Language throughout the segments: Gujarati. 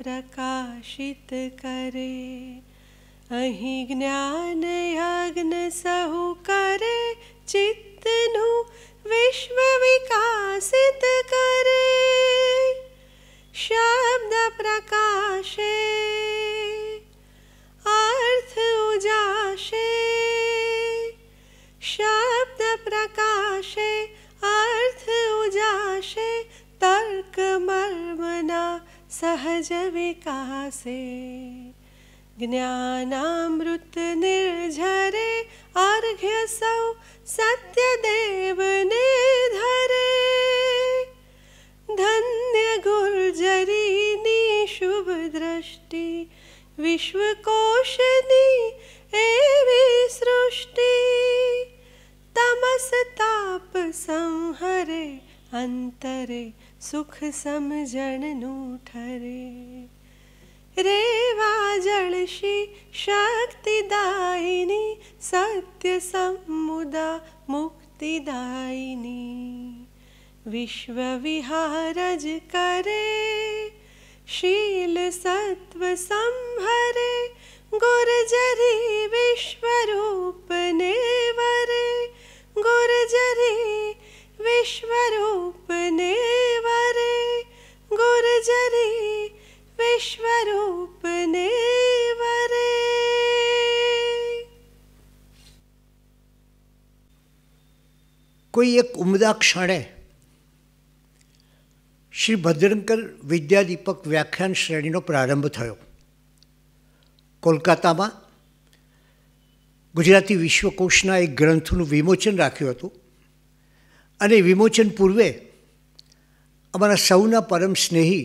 પ્રકાશિત કરે અહીં જ્ઞાન યજ્ઞ સહુ કરે ચિત્તનું વિશ્વ વિકાસિત કરે શબ્દ પ્રકાશે સહજ વિકાસે જ્ઞાનામૃત નિર્ઝરે અર્ઘ્ય સૌ સત્યદેવને ધરે ધન્ય ગુર્જરીની શુભ દ્રષ્ટિ વિશ્વકોશની એવી સૃષ્ટિ તમસ તાપ સંહરે અંતરે सुख समझण नु ठरे रेवा जलशी शक्तिदायिनी सत्य समुदा मुक्तिदायिनी विश्व विहारज करे शील सत्व संहरे गुरजरी विश्व रूप ने वरे गुरजरी વિશ્વરૂપને વરે ગુરજરે વિશ્વરૂપને વરે કોઈ એક ઉમદા ક્ષણે શ્રી ભદ્રંકર વિદ્યાદીપક વ્યાખ્યાન શ્રેણીનો પ્રારંભ થયો કોલકાતામાં ગુજરાતી વિશ્વકોશના એક ગ્રંથનું વિમોચન રાખ્યું હતું અને વિમોચન પૂર્વે અમારા સૌના પરમ સ્નેહી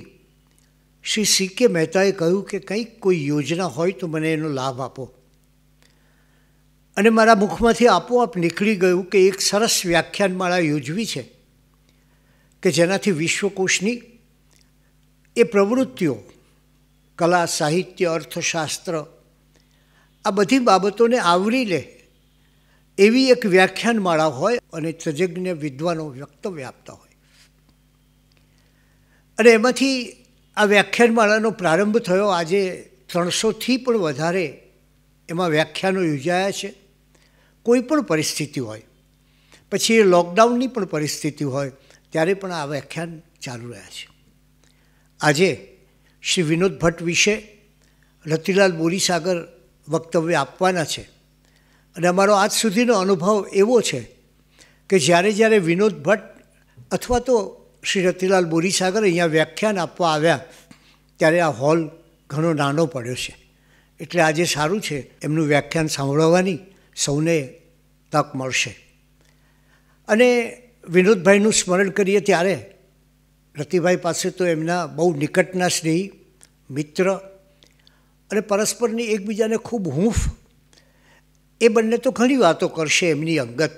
શ્રી સી કે મહેતાએ કહ્યું કે કંઈક કોઈ યોજના હોય તો મને એનો લાભ આપો અને મારા મુખમાંથી આપોઆપ નીકળી ગયું કે એક સરસ વ્યાખ્યાનમાળા યોજવી છે કે જેનાથી વિશ્વકોશની એ પ્રવૃત્તિઓ કલા સાહિત્ય અર્થશાસ્ત્ર આ બધી બાબતોને આવરી લે એવી એક વ્યાખ્યાનમાળા હોય અને તજજ્ઞ વિદ્વાનો વક્તવ્ય આપતા હોય અને એમાંથી આ વ્યાખ્યાનમાળાનો પ્રારંભ થયો આજે ત્રણસોથી પણ વધારે એમાં વ્યાખ્યાનો યોજાયા છે કોઈ પણ પરિસ્થિતિ હોય પછી એ લોકડાઉનની પણ પરિસ્થિતિ હોય ત્યારે પણ આ વ્યાખ્યાન ચાલુ રહ્યા છે આજે શ્રી વિનોદ ભટ્ટ વિશે રતિલાલ બોરીસાગર વક્તવ્ય આપવાના છે અને અમારો આજ સુધીનો અનુભવ એવો છે કે જ્યારે જ્યારે વિનોદ ભટ્ટ અથવા તો શ્રી રતિલાલ બોરીસાગર અહીંયા વ્યાખ્યાન આપવા આવ્યા ત્યારે આ હોલ ઘણો નાનો પડ્યો છે એટલે આજે સારું છે એમનું વ્યાખ્યાન સાંભળવાની સૌને તક મળશે અને વિનોદભાઈનું સ્મરણ કરીએ ત્યારે રતિભાઈ પાસે તો એમના બહુ નિકટના સ્નેહી મિત્ર અને પરસ્પરની એકબીજાને ખૂબ હૂંફ એ બંને તો ઘણી વાતો કરશે એમની અંગત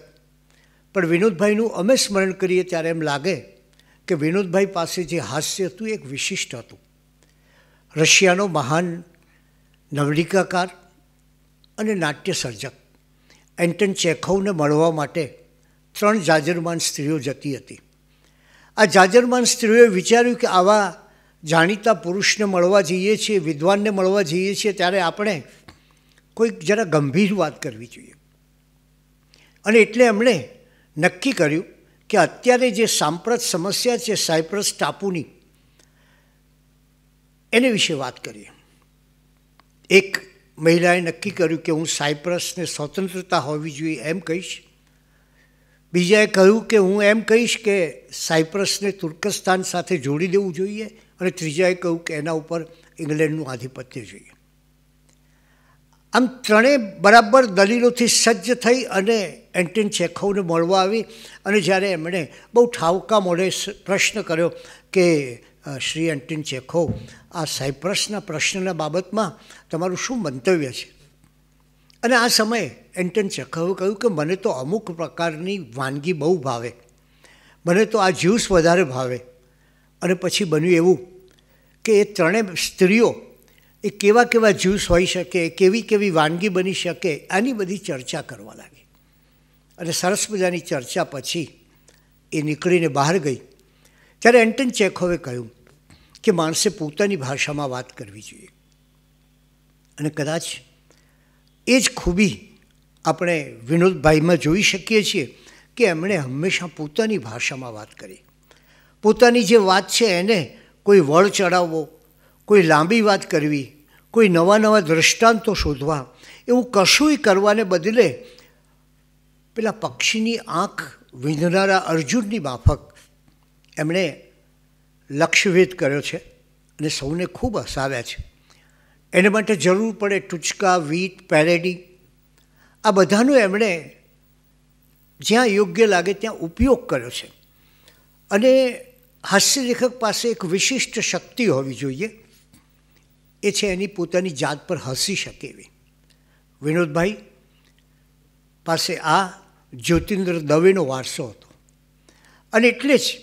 પણ વિનોદભાઈનું અમે સ્મરણ કરીએ ત્યારે એમ લાગે કે વિનોદભાઈ પાસે જે હાસ્ય હતું એ એક વિશિષ્ટ હતું રશિયાનો મહાન નવલિકાકાર અને નાટ્ય સર્જક એન્ટન ચેખવને મળવા માટે ત્રણ જાજરમાન સ્ત્રીઓ જતી હતી આ જાજરમાન સ્ત્રીઓએ વિચાર્યું કે આવા જાણીતા પુરુષને મળવા જઈએ છીએ વિદ્વાનને મળવા જઈએ છીએ ત્યારે આપણે કોઈક જરા ગંભીર વાત કરવી જોઈએ અને એટલે એમણે નક્કી કર્યું કે અત્યારે જે સાંપ્રત સમસ્યા છે સાયપ્રસ ટાપુની એને વિશે વાત કરીએ એક મહિલાએ નક્કી કર્યું કે હું સાયપ્રસને સ્વતંત્રતા હોવી જોઈએ એમ કહીશ બીજાએ કહ્યું કે હું એમ કહીશ કે સાયપ્રસને તુર્કસ્તાન સાથે જોડી દેવું જોઈએ અને ત્રીજાએ કહ્યું કે એના ઉપર ઇંગ્લેન્ડનું આધિપત્ય જોઈએ આમ ત્રણેય બરાબર દલીલોથી સજ્જ થઈ અને એન્ટિન ચેખોવને મળવા આવી અને જ્યારે એમણે બહુ ઠાવકા મોઢે પ્રશ્ન કર્યો કે શ્રી એન્ટિન ચેખોવ આ સાયપ્રસના પ્રશ્નના બાબતમાં તમારું શું મંતવ્ય છે અને આ સમયે એન્ટન ચેખોવે કહ્યું કે મને તો અમુક પ્રકારની વાનગી બહુ ભાવે મને તો આ જ્યુસ વધારે ભાવે અને પછી બન્યું એવું કે એ ત્રણેય સ્ત્રીઓ એ કેવા કેવા જ્યુસ હોઈ શકે કેવી કેવી વાનગી બની શકે આની બધી ચર્ચા કરવા લાગી અને સરસ મજાની ચર્ચા પછી એ નીકળીને બહાર ગઈ ત્યારે એન્ટન ચેખોવે કહ્યું કે માણસે પોતાની ભાષામાં વાત કરવી જોઈએ અને કદાચ એ જ ખૂબી આપણે વિનોદભાઈમાં જોઈ શકીએ છીએ કે એમણે હંમેશા પોતાની ભાષામાં વાત કરી પોતાની જે વાત છે એને કોઈ વળ ચડાવવો કોઈ લાંબી વાત કરવી કોઈ નવા નવા દૃષ્ટાંતો શોધવા એવું કશુંય કરવાને બદલે પેલા પક્ષીની આંખ વીંધનારા અર્જુનની માફક એમણે લક્ષ્યભેદ કર્યો છે અને સૌને ખૂબ હસાવ્યા છે એને માટે જરૂર પડે ટૂચકા વીટ પેરેડી આ બધાનું એમણે જ્યાં યોગ્ય લાગે ત્યાં ઉપયોગ કર્યો છે અને હાસ્યલેખક પાસે એક વિશિષ્ટ શક્તિ હોવી જોઈએ એ છે એની પોતાની જાત પર હસી શકે એવી વિનોદભાઈ પાસે આ જ્યોતિન્દ્ર દવેનો વારસો હતો અને એટલે જ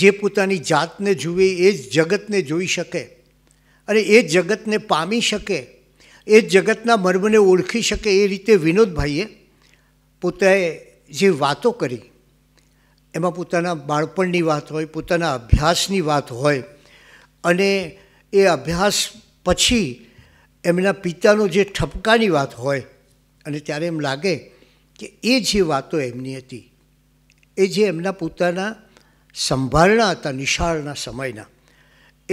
જે પોતાની જાતને જુએ એ જ જગતને જોઈ શકે અને એ જગતને પામી શકે એ જગતના મર્મને ઓળખી શકે એ રીતે વિનોદભાઈએ પોતાએ જે વાતો કરી એમાં પોતાના બાળપણની વાત હોય પોતાના અભ્યાસની વાત હોય અને એ અભ્યાસ પછી એમના પિતાનો જે ઠપકાની વાત હોય અને ત્યારે એમ લાગે કે એ જે વાતો એમની હતી એ જે એમના પોતાના સંભારણા હતા નિશાળના સમયના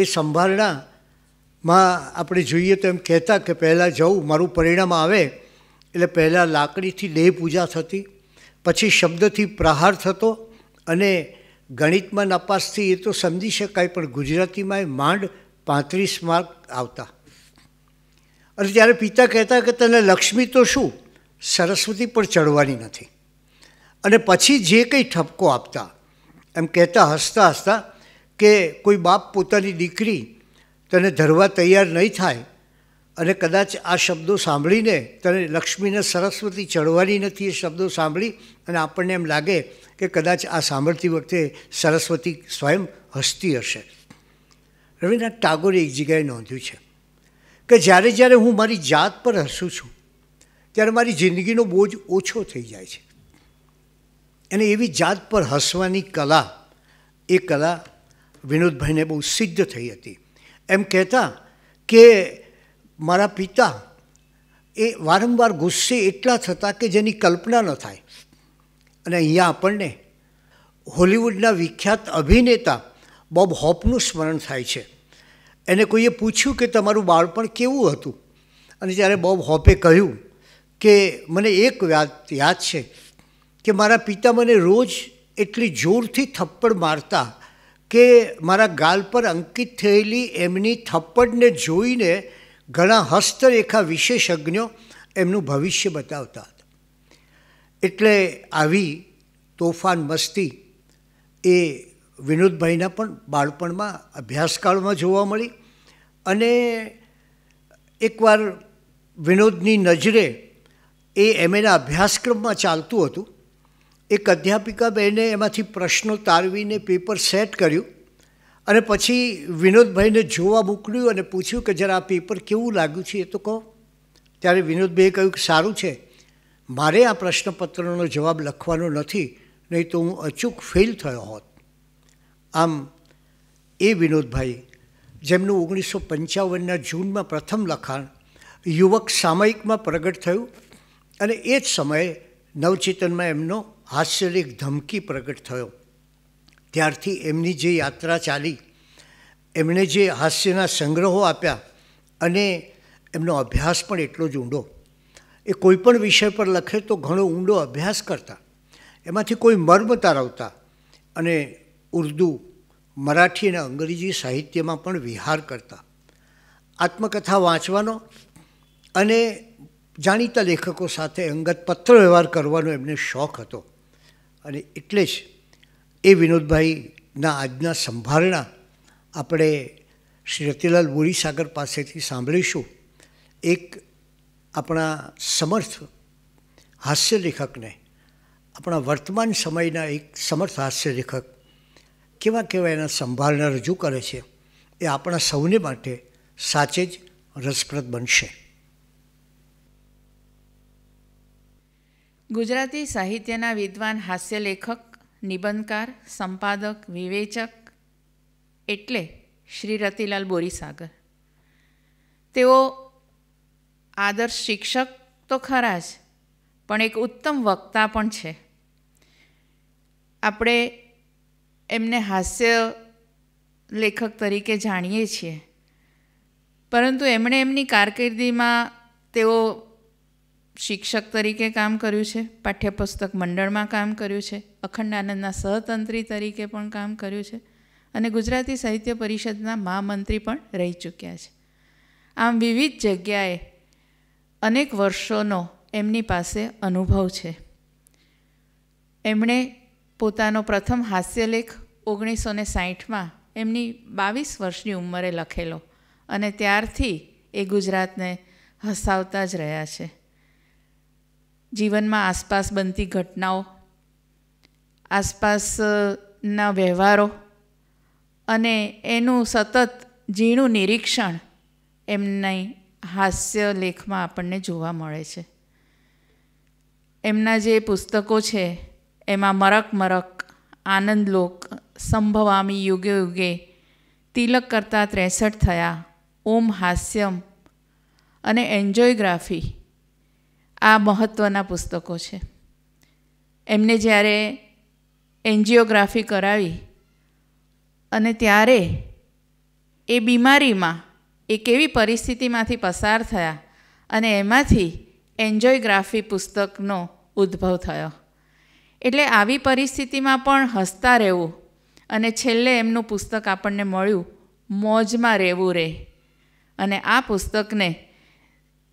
એ સંભારણામાં આપણે જોઈએ તો એમ કહેતા કે પહેલાં જવું મારું પરિણામ આવે એટલે પહેલાં લાકડીથી દેહ પૂજા થતી પછી શબ્દથી પ્રહાર થતો અને ગણિતમાં નપાસથી એ તો સમજી શકાય પણ ગુજરાતીમાં એ માંડ પાંત્રીસ માર્ક આવતા અને ત્યારે પિતા કહેતા કે તને લક્ષ્મી તો શું સરસ્વતી પણ ચડવાની નથી અને પછી જે કંઈ ઠપકો આપતા એમ કહેતા હસતા હસતા કે કોઈ બાપ પોતાની દીકરી તને ધરવા તૈયાર નહીં થાય અને કદાચ આ શબ્દો સાંભળીને તને લક્ષ્મીને સરસ્વતી ચડવાની નથી એ શબ્દો સાંભળી અને આપણને એમ લાગે કે કદાચ આ સાંભળતી વખતે સરસ્વતી સ્વયં હસતી હશે રવિન્દ્રનાથ ટાગોરે એક જગ્યાએ નોંધ્યું છે કે જ્યારે જ્યારે હું મારી જાત પર હસું છું ત્યારે મારી જિંદગીનો બોજ ઓછો થઈ જાય છે અને એવી જાત પર હસવાની કલા એ કલા વિનોદભાઈને બહુ સિદ્ધ થઈ હતી એમ કહેતા કે મારા પિતા એ વારંવાર ગુસ્સે એટલા થતા કે જેની કલ્પના ન થાય અને અહીંયા આપણને હોલિવૂડના વિખ્યાત અભિનેતા બોબ હોપનું સ્મરણ થાય છે એને કોઈએ પૂછ્યું કે તમારું બાળપણ કેવું હતું અને જ્યારે બહુ હોપે કહ્યું કે મને એક વાત યાદ છે કે મારા પિતા મને રોજ એટલી જોરથી થપ્પડ મારતા કે મારા ગાલ પર અંકિત થયેલી એમની થપ્પડને જોઈને ઘણા હસ્તરેખા વિશેષજ્ઞો એમનું ભવિષ્ય બતાવતા હતા એટલે આવી તોફાન મસ્તી એ વિનોદભાઈના પણ બાળપણમાં અભ્યાસકાળમાં જોવા મળી અને એકવાર વિનોદની નજરે એ એમ એના અભ્યાસક્રમમાં ચાલતું હતું એક અધ્યાપિકા બહેને એમાંથી પ્રશ્નો તારવીને પેપર સેટ કર્યું અને પછી વિનોદભાઈને જોવા મોકલ્યું અને પૂછ્યું કે જરા આ પેપર કેવું લાગ્યું છે એ તો કહો ત્યારે વિનોદભાઈએ કહ્યું કે સારું છે મારે આ પ્રશ્નપત્રનો જવાબ લખવાનો નથી નહીં તો હું અચૂક ફેલ થયો હોત આમ એ વિનોદભાઈ જેમનું ઓગણીસો પંચાવનના જૂનમાં પ્રથમ લખાણ યુવક સામયિકમાં પ્રગટ થયું અને એ જ સમયે નવચેતનમાં એમનો હાસ્યલેખ ધમકી પ્રગટ થયો ત્યારથી એમની જે યાત્રા ચાલી એમણે જે હાસ્યના સંગ્રહો આપ્યા અને એમનો અભ્યાસ પણ એટલો જ ઊંડો એ કોઈપણ વિષય પર લખે તો ઘણો ઊંડો અભ્યાસ કરતા એમાંથી કોઈ મર્મ તારવતા અને ઉર્દુ મરાઠી અને અંગ્રેજી સાહિત્યમાં પણ વિહાર કરતા આત્મકથા વાંચવાનો અને જાણીતા લેખકો સાથે અંગત પત્ર વ્યવહાર કરવાનો એમને શોખ હતો અને એટલે જ એ વિનોદભાઈના આજના સંભારણા આપણે શ્રી રતિલાલ બોરીસાગર પાસેથી સાંભળીશું એક આપણા સમર્થ હાસ્ય લેખકને આપણા વર્તમાન સમયના એક સમર્થ હાસ્ય લેખક કેવા કેવા એના સંભાળને રજૂ કરે છે એ આપણા સૌને માટે સાચે જ રસપ્રદ બનશે ગુજરાતી સાહિત્યના વિદ્વાન હાસ્યલેખક નિબંધકાર સંપાદક વિવેચક એટલે શ્રી રતિલાલ બોરીસાગર તેઓ આદર્શ શિક્ષક તો ખરા જ પણ એક ઉત્તમ વક્તા પણ છે આપણે એમને હાસ્ય લેખક તરીકે જાણીએ છીએ પરંતુ એમણે એમની કારકિર્દીમાં તેઓ શિક્ષક તરીકે કામ કર્યું છે પાઠ્યપુસ્તક મંડળમાં કામ કર્યું છે અખંડ આનંદના સહતંત્રી તરીકે પણ કામ કર્યું છે અને ગુજરાતી સાહિત્ય પરિષદના મહામંત્રી પણ રહી ચૂક્યા છે આમ વિવિધ જગ્યાએ અનેક વર્ષોનો એમની પાસે અનુભવ છે એમણે પોતાનો પ્રથમ હાસ્યલેખ ઓગણીસો ને સાહીઠમાં એમની બાવીસ વર્ષની ઉંમરે લખેલો અને ત્યારથી એ ગુજરાતને હસાવતા જ રહ્યા છે જીવનમાં આસપાસ બનતી ઘટનાઓ આસપાસના વ્યવહારો અને એનું સતત ઝીણું નિરીક્ષણ એમની હાસ્ય લેખમાં આપણને જોવા મળે છે એમના જે પુસ્તકો છે એમાં મરક મરક આનંદલોક સંભવામી યુગે યુગે તિલક કરતાં ત્રેસઠ થયા ઓમ હાસ્યમ અને એન્જોયગ્રાફી આ મહત્ત્વના પુસ્તકો છે એમને જ્યારે એન્જિયોગ્રાફી કરાવી અને ત્યારે એ બીમારીમાં એ કેવી પરિસ્થિતિમાંથી પસાર થયા અને એમાંથી એન્જોયગ્રાફી પુસ્તકનો ઉદ્ભવ થયો એટલે આવી પરિસ્થિતિમાં પણ હસતા રહેવું અને છેલ્લે એમનું પુસ્તક આપણને મળ્યું મોજમાં રહેવું રે અને આ પુસ્તકને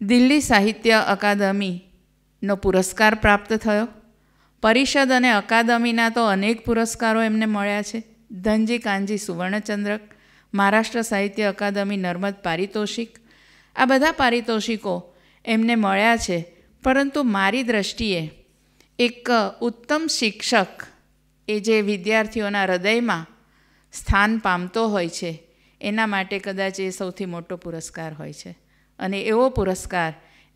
દિલ્હી સાહિત્ય અકાદમીનો પુરસ્કાર પ્રાપ્ત થયો પરિષદ અને અકાદમીના તો અનેક પુરસ્કારો એમને મળ્યા છે ધનજી કાનજી સુવર્ણચંદ્રક મહારાષ્ટ્ર સાહિત્ય અકાદમી નર્મદ પારિતોષિક આ બધા પારિતોષિકો એમને મળ્યા છે પરંતુ મારી દ્રષ્ટિએ એક ઉત્તમ શિક્ષક એ જે વિદ્યાર્થીઓના હૃદયમાં સ્થાન પામતો હોય છે એના માટે કદાચ એ સૌથી મોટો પુરસ્કાર હોય છે અને એવો પુરસ્કાર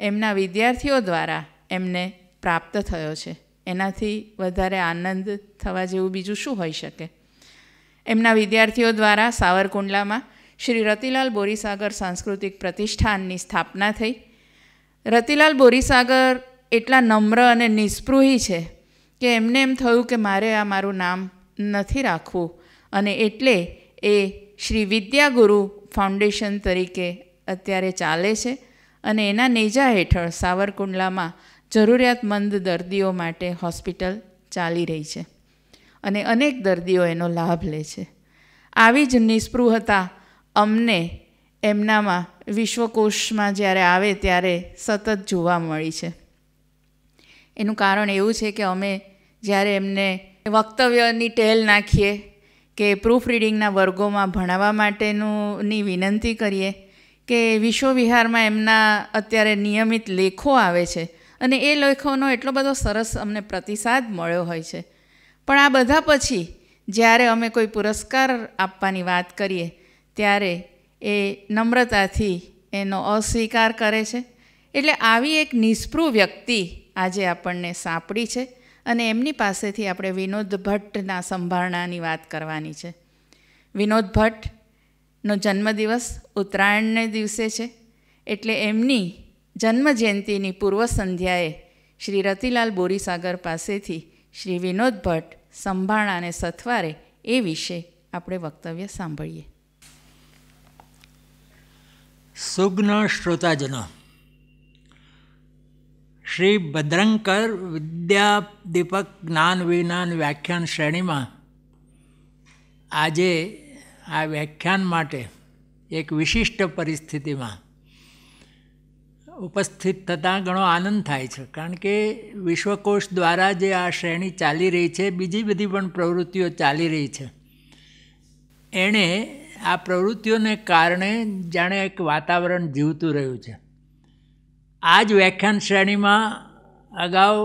એમના વિદ્યાર્થીઓ દ્વારા એમને પ્રાપ્ત થયો છે એનાથી વધારે આનંદ થવા જેવું બીજું શું હોઈ શકે એમના વિદ્યાર્થીઓ દ્વારા સાવરકુંડલામાં શ્રી રતિલાલ બોરીસાગર સાંસ્કૃતિક પ્રતિષ્ઠાનની સ્થાપના થઈ રતિલાલ બોરીસાગર એટલા નમ્ર અને નિસ્પૃહી છે કે એમને એમ થયું કે મારે આ મારું નામ નથી રાખવું અને એટલે એ શ્રી વિદ્યાગુરુ ફાઉન્ડેશન તરીકે અત્યારે ચાલે છે અને એના નેજા હેઠળ સાવરકુંડલામાં જરૂરિયાતમંદ દર્દીઓ માટે હોસ્પિટલ ચાલી રહી છે અને અનેક દર્દીઓ એનો લાભ લે છે આવી જ નિસ્પૃહતા અમને એમનામાં વિશ્વકોશમાં જ્યારે આવે ત્યારે સતત જોવા મળી છે એનું કારણ એવું છે કે અમે જ્યારે એમને વક્તવ્યની ટેલ નાખીએ કે પ્રૂફ રીડિંગના વર્ગોમાં ભણાવવા માટેનુંની વિનંતી કરીએ કે વિશ્વવિહારમાં એમના અત્યારે નિયમિત લેખો આવે છે અને એ લેખોનો એટલો બધો સરસ અમને પ્રતિસાદ મળ્યો હોય છે પણ આ બધા પછી જ્યારે અમે કોઈ પુરસ્કાર આપવાની વાત કરીએ ત્યારે એ નમ્રતાથી એનો અસ્વીકાર કરે છે એટલે આવી એક નિષ્પૃહ વ્યક્તિ આજે આપણને સાંપડી છે અને એમની પાસેથી આપણે વિનોદ ભટ્ટના સંભારણાની વાત કરવાની છે વિનોદ ભટ્ટનો જન્મદિવસ ઉત્તરાયણને દિવસે છે એટલે એમની જન્મજયંતિની પૂર્વ સંધ્યાએ શ્રી રતિલાલ બોરીસાગર પાસેથી શ્રી વિનોદ ભટ્ટ સંભાળણા સથવારે એ વિશે આપણે વક્તવ્ય સાંભળીએ સુજ્ઞ શ્રોતાજનો શ્રી ભદ્રંકર વિદ્યાદીપક જ્ઞાન વિજ્ઞાન વ્યાખ્યાન શ્રેણીમાં આજે આ વ્યાખ્યાન માટે એક વિશિષ્ટ પરિસ્થિતિમાં ઉપસ્થિત થતાં ઘણો આનંદ થાય છે કારણ કે વિશ્વકોશ દ્વારા જે આ શ્રેણી ચાલી રહી છે બીજી બધી પણ પ્રવૃત્તિઓ ચાલી રહી છે એણે આ પ્રવૃત્તિઓને કારણે જાણે એક વાતાવરણ જીવતું રહ્યું છે આ જ વ્યાખ્યાન શ્રેણીમાં અગાઉ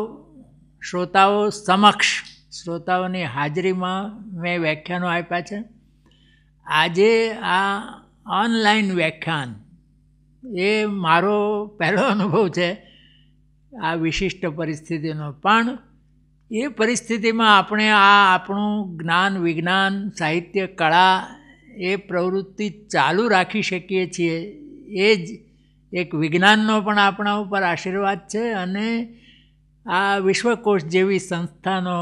શ્રોતાઓ સમક્ષ શ્રોતાઓની હાજરીમાં મેં વ્યાખ્યાનો આપ્યા છે આજે આ ઓનલાઈન વ્યાખ્યાન એ મારો પહેલો અનુભવ છે આ વિશિષ્ટ પરિસ્થિતિનો પણ એ પરિસ્થિતિમાં આપણે આ આપણું જ્ઞાન વિજ્ઞાન સાહિત્ય કળા એ પ્રવૃત્તિ ચાલુ રાખી શકીએ છીએ એ જ એક વિજ્ઞાનનો પણ આપણા ઉપર આશીર્વાદ છે અને આ વિશ્વકોશ જેવી સંસ્થાનો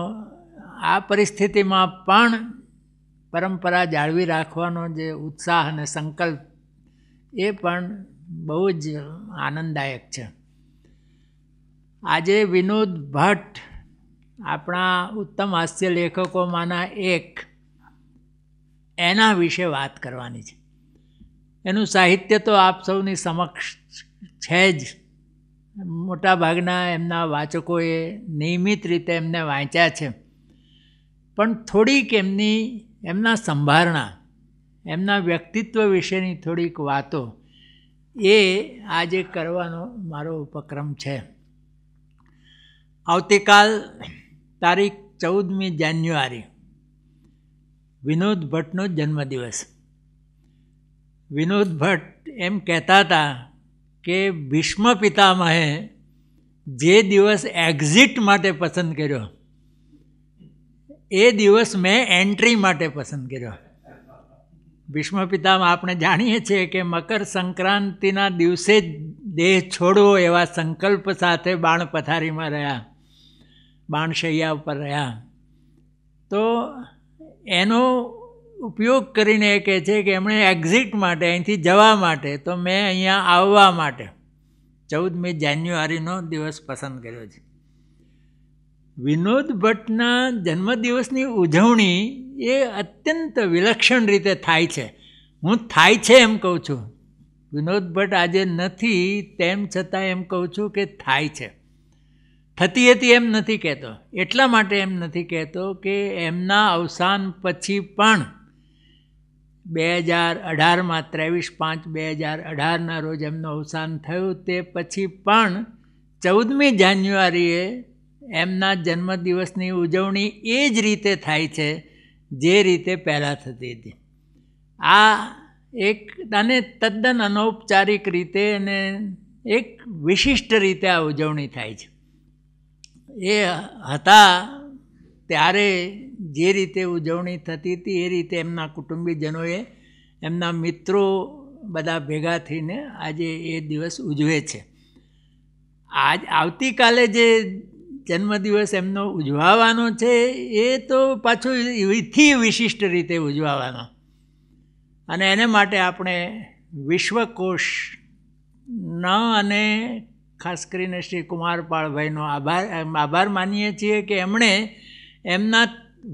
આ પરિસ્થિતિમાં પણ પરંપરા જાળવી રાખવાનો જે ઉત્સાહ અને સંકલ્પ એ પણ બહુ જ આનંદદાયક છે આજે વિનોદ ભટ્ટ આપણા ઉત્તમ હાસ્ય લેખકોમાંના એક એના વિશે વાત કરવાની છે એનું સાહિત્ય તો આપ સૌની સમક્ષ છે જ મોટાભાગના એમના વાચકોએ નિયમિત રીતે એમને વાંચ્યા છે પણ થોડીક એમની એમના સંભારણા એમના વ્યક્તિત્વ વિશેની થોડીક વાતો એ આજે કરવાનો મારો ઉપક્રમ છે આવતીકાલ તારીખ ચૌદમી જાન્યુઆરી વિનોદ ભટ્ટનો જન્મદિવસ વિનોદ ભટ્ટ એમ કહેતા હતા કે ભીષ્મ પિતામહે જે દિવસ એક્ઝિટ માટે પસંદ કર્યો એ દિવસ મેં એન્ટ્રી માટે પસંદ કર્યો ભીષ્મ પિતામાં આપણે જાણીએ છીએ કે મકર સંક્રાંતિના દિવસે જ દેહ છોડવો એવા સંકલ્પ સાથે બાણ પથારીમાં રહ્યા બાણશૈયા ઉપર રહ્યા તો એનો ઉપયોગ કરીને એ કહે છે કે એમણે એક્ઝિટ માટે અહીંથી જવા માટે તો મેં અહીંયા આવવા માટે ચૌદમી જાન્યુઆરીનો દિવસ પસંદ કર્યો છે વિનોદ ભટ્ટના જન્મદિવસની ઉજવણી એ અત્યંત વિલક્ષણ રીતે થાય છે હું થાય છે એમ કહું છું વિનોદ ભટ્ટ આજે નથી તેમ છતાં એમ કહું છું કે થાય છે થતી હતી એમ નથી કહેતો એટલા માટે એમ નથી કહેતો કે એમના અવસાન પછી પણ બે હજાર અઢારમાં ત્રેવીસ પાંચ બે હજાર અઢારના રોજ એમનું અવસાન થયું તે પછી પણ ચૌદમી જાન્યુઆરીએ એમના જન્મદિવસની ઉજવણી એ જ રીતે થાય છે જે રીતે પહેલાં થતી હતી આ એક અને તદ્દન અનૌપચારિક રીતે અને એક વિશિષ્ટ રીતે આ ઉજવણી થાય છે એ હતા ત્યારે જે રીતે ઉજવણી થતી હતી એ રીતે એમના કુટુંબીજનોએ એમના મિત્રો બધા ભેગા થઈને આજે એ દિવસ ઉજવે છે આજ આવતીકાલે જે જન્મદિવસ એમનો ઉજવાવાનો છે એ તો પાછું વિથી વિશિષ્ટ રીતે ઉજવાવાનો અને એને માટે આપણે વિશ્વકોષ ન અને ખાસ કરીને શ્રી કુમારપાળભાઈનો આભાર આભાર માનીએ છીએ કે એમણે એમના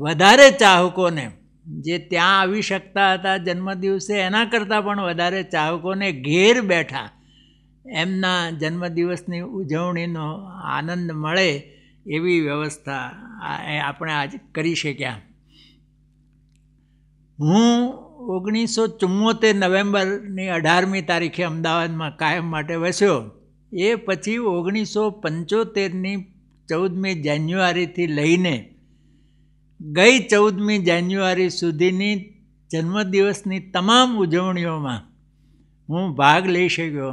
વધારે ચાહકોને જે ત્યાં આવી શકતા હતા જન્મદિવસે એના કરતાં પણ વધારે ચાહકોને ઘેર બેઠા એમના જન્મદિવસની ઉજવણીનો આનંદ મળે એવી વ્યવસ્થા આપણે આજ કરી શક્યા હું ઓગણીસો ચુમ્મોતેર નવેમ્બરની અઢારમી તારીખે અમદાવાદમાં કાયમ માટે વસ્યો એ પછી ઓગણીસો પંચોતેરની ચૌદમી જાન્યુઆરીથી લઈને ગઈ ચૌદમી જાન્યુઆરી સુધીની જન્મદિવસની તમામ ઉજવણીઓમાં હું ભાગ લઈ શક્યો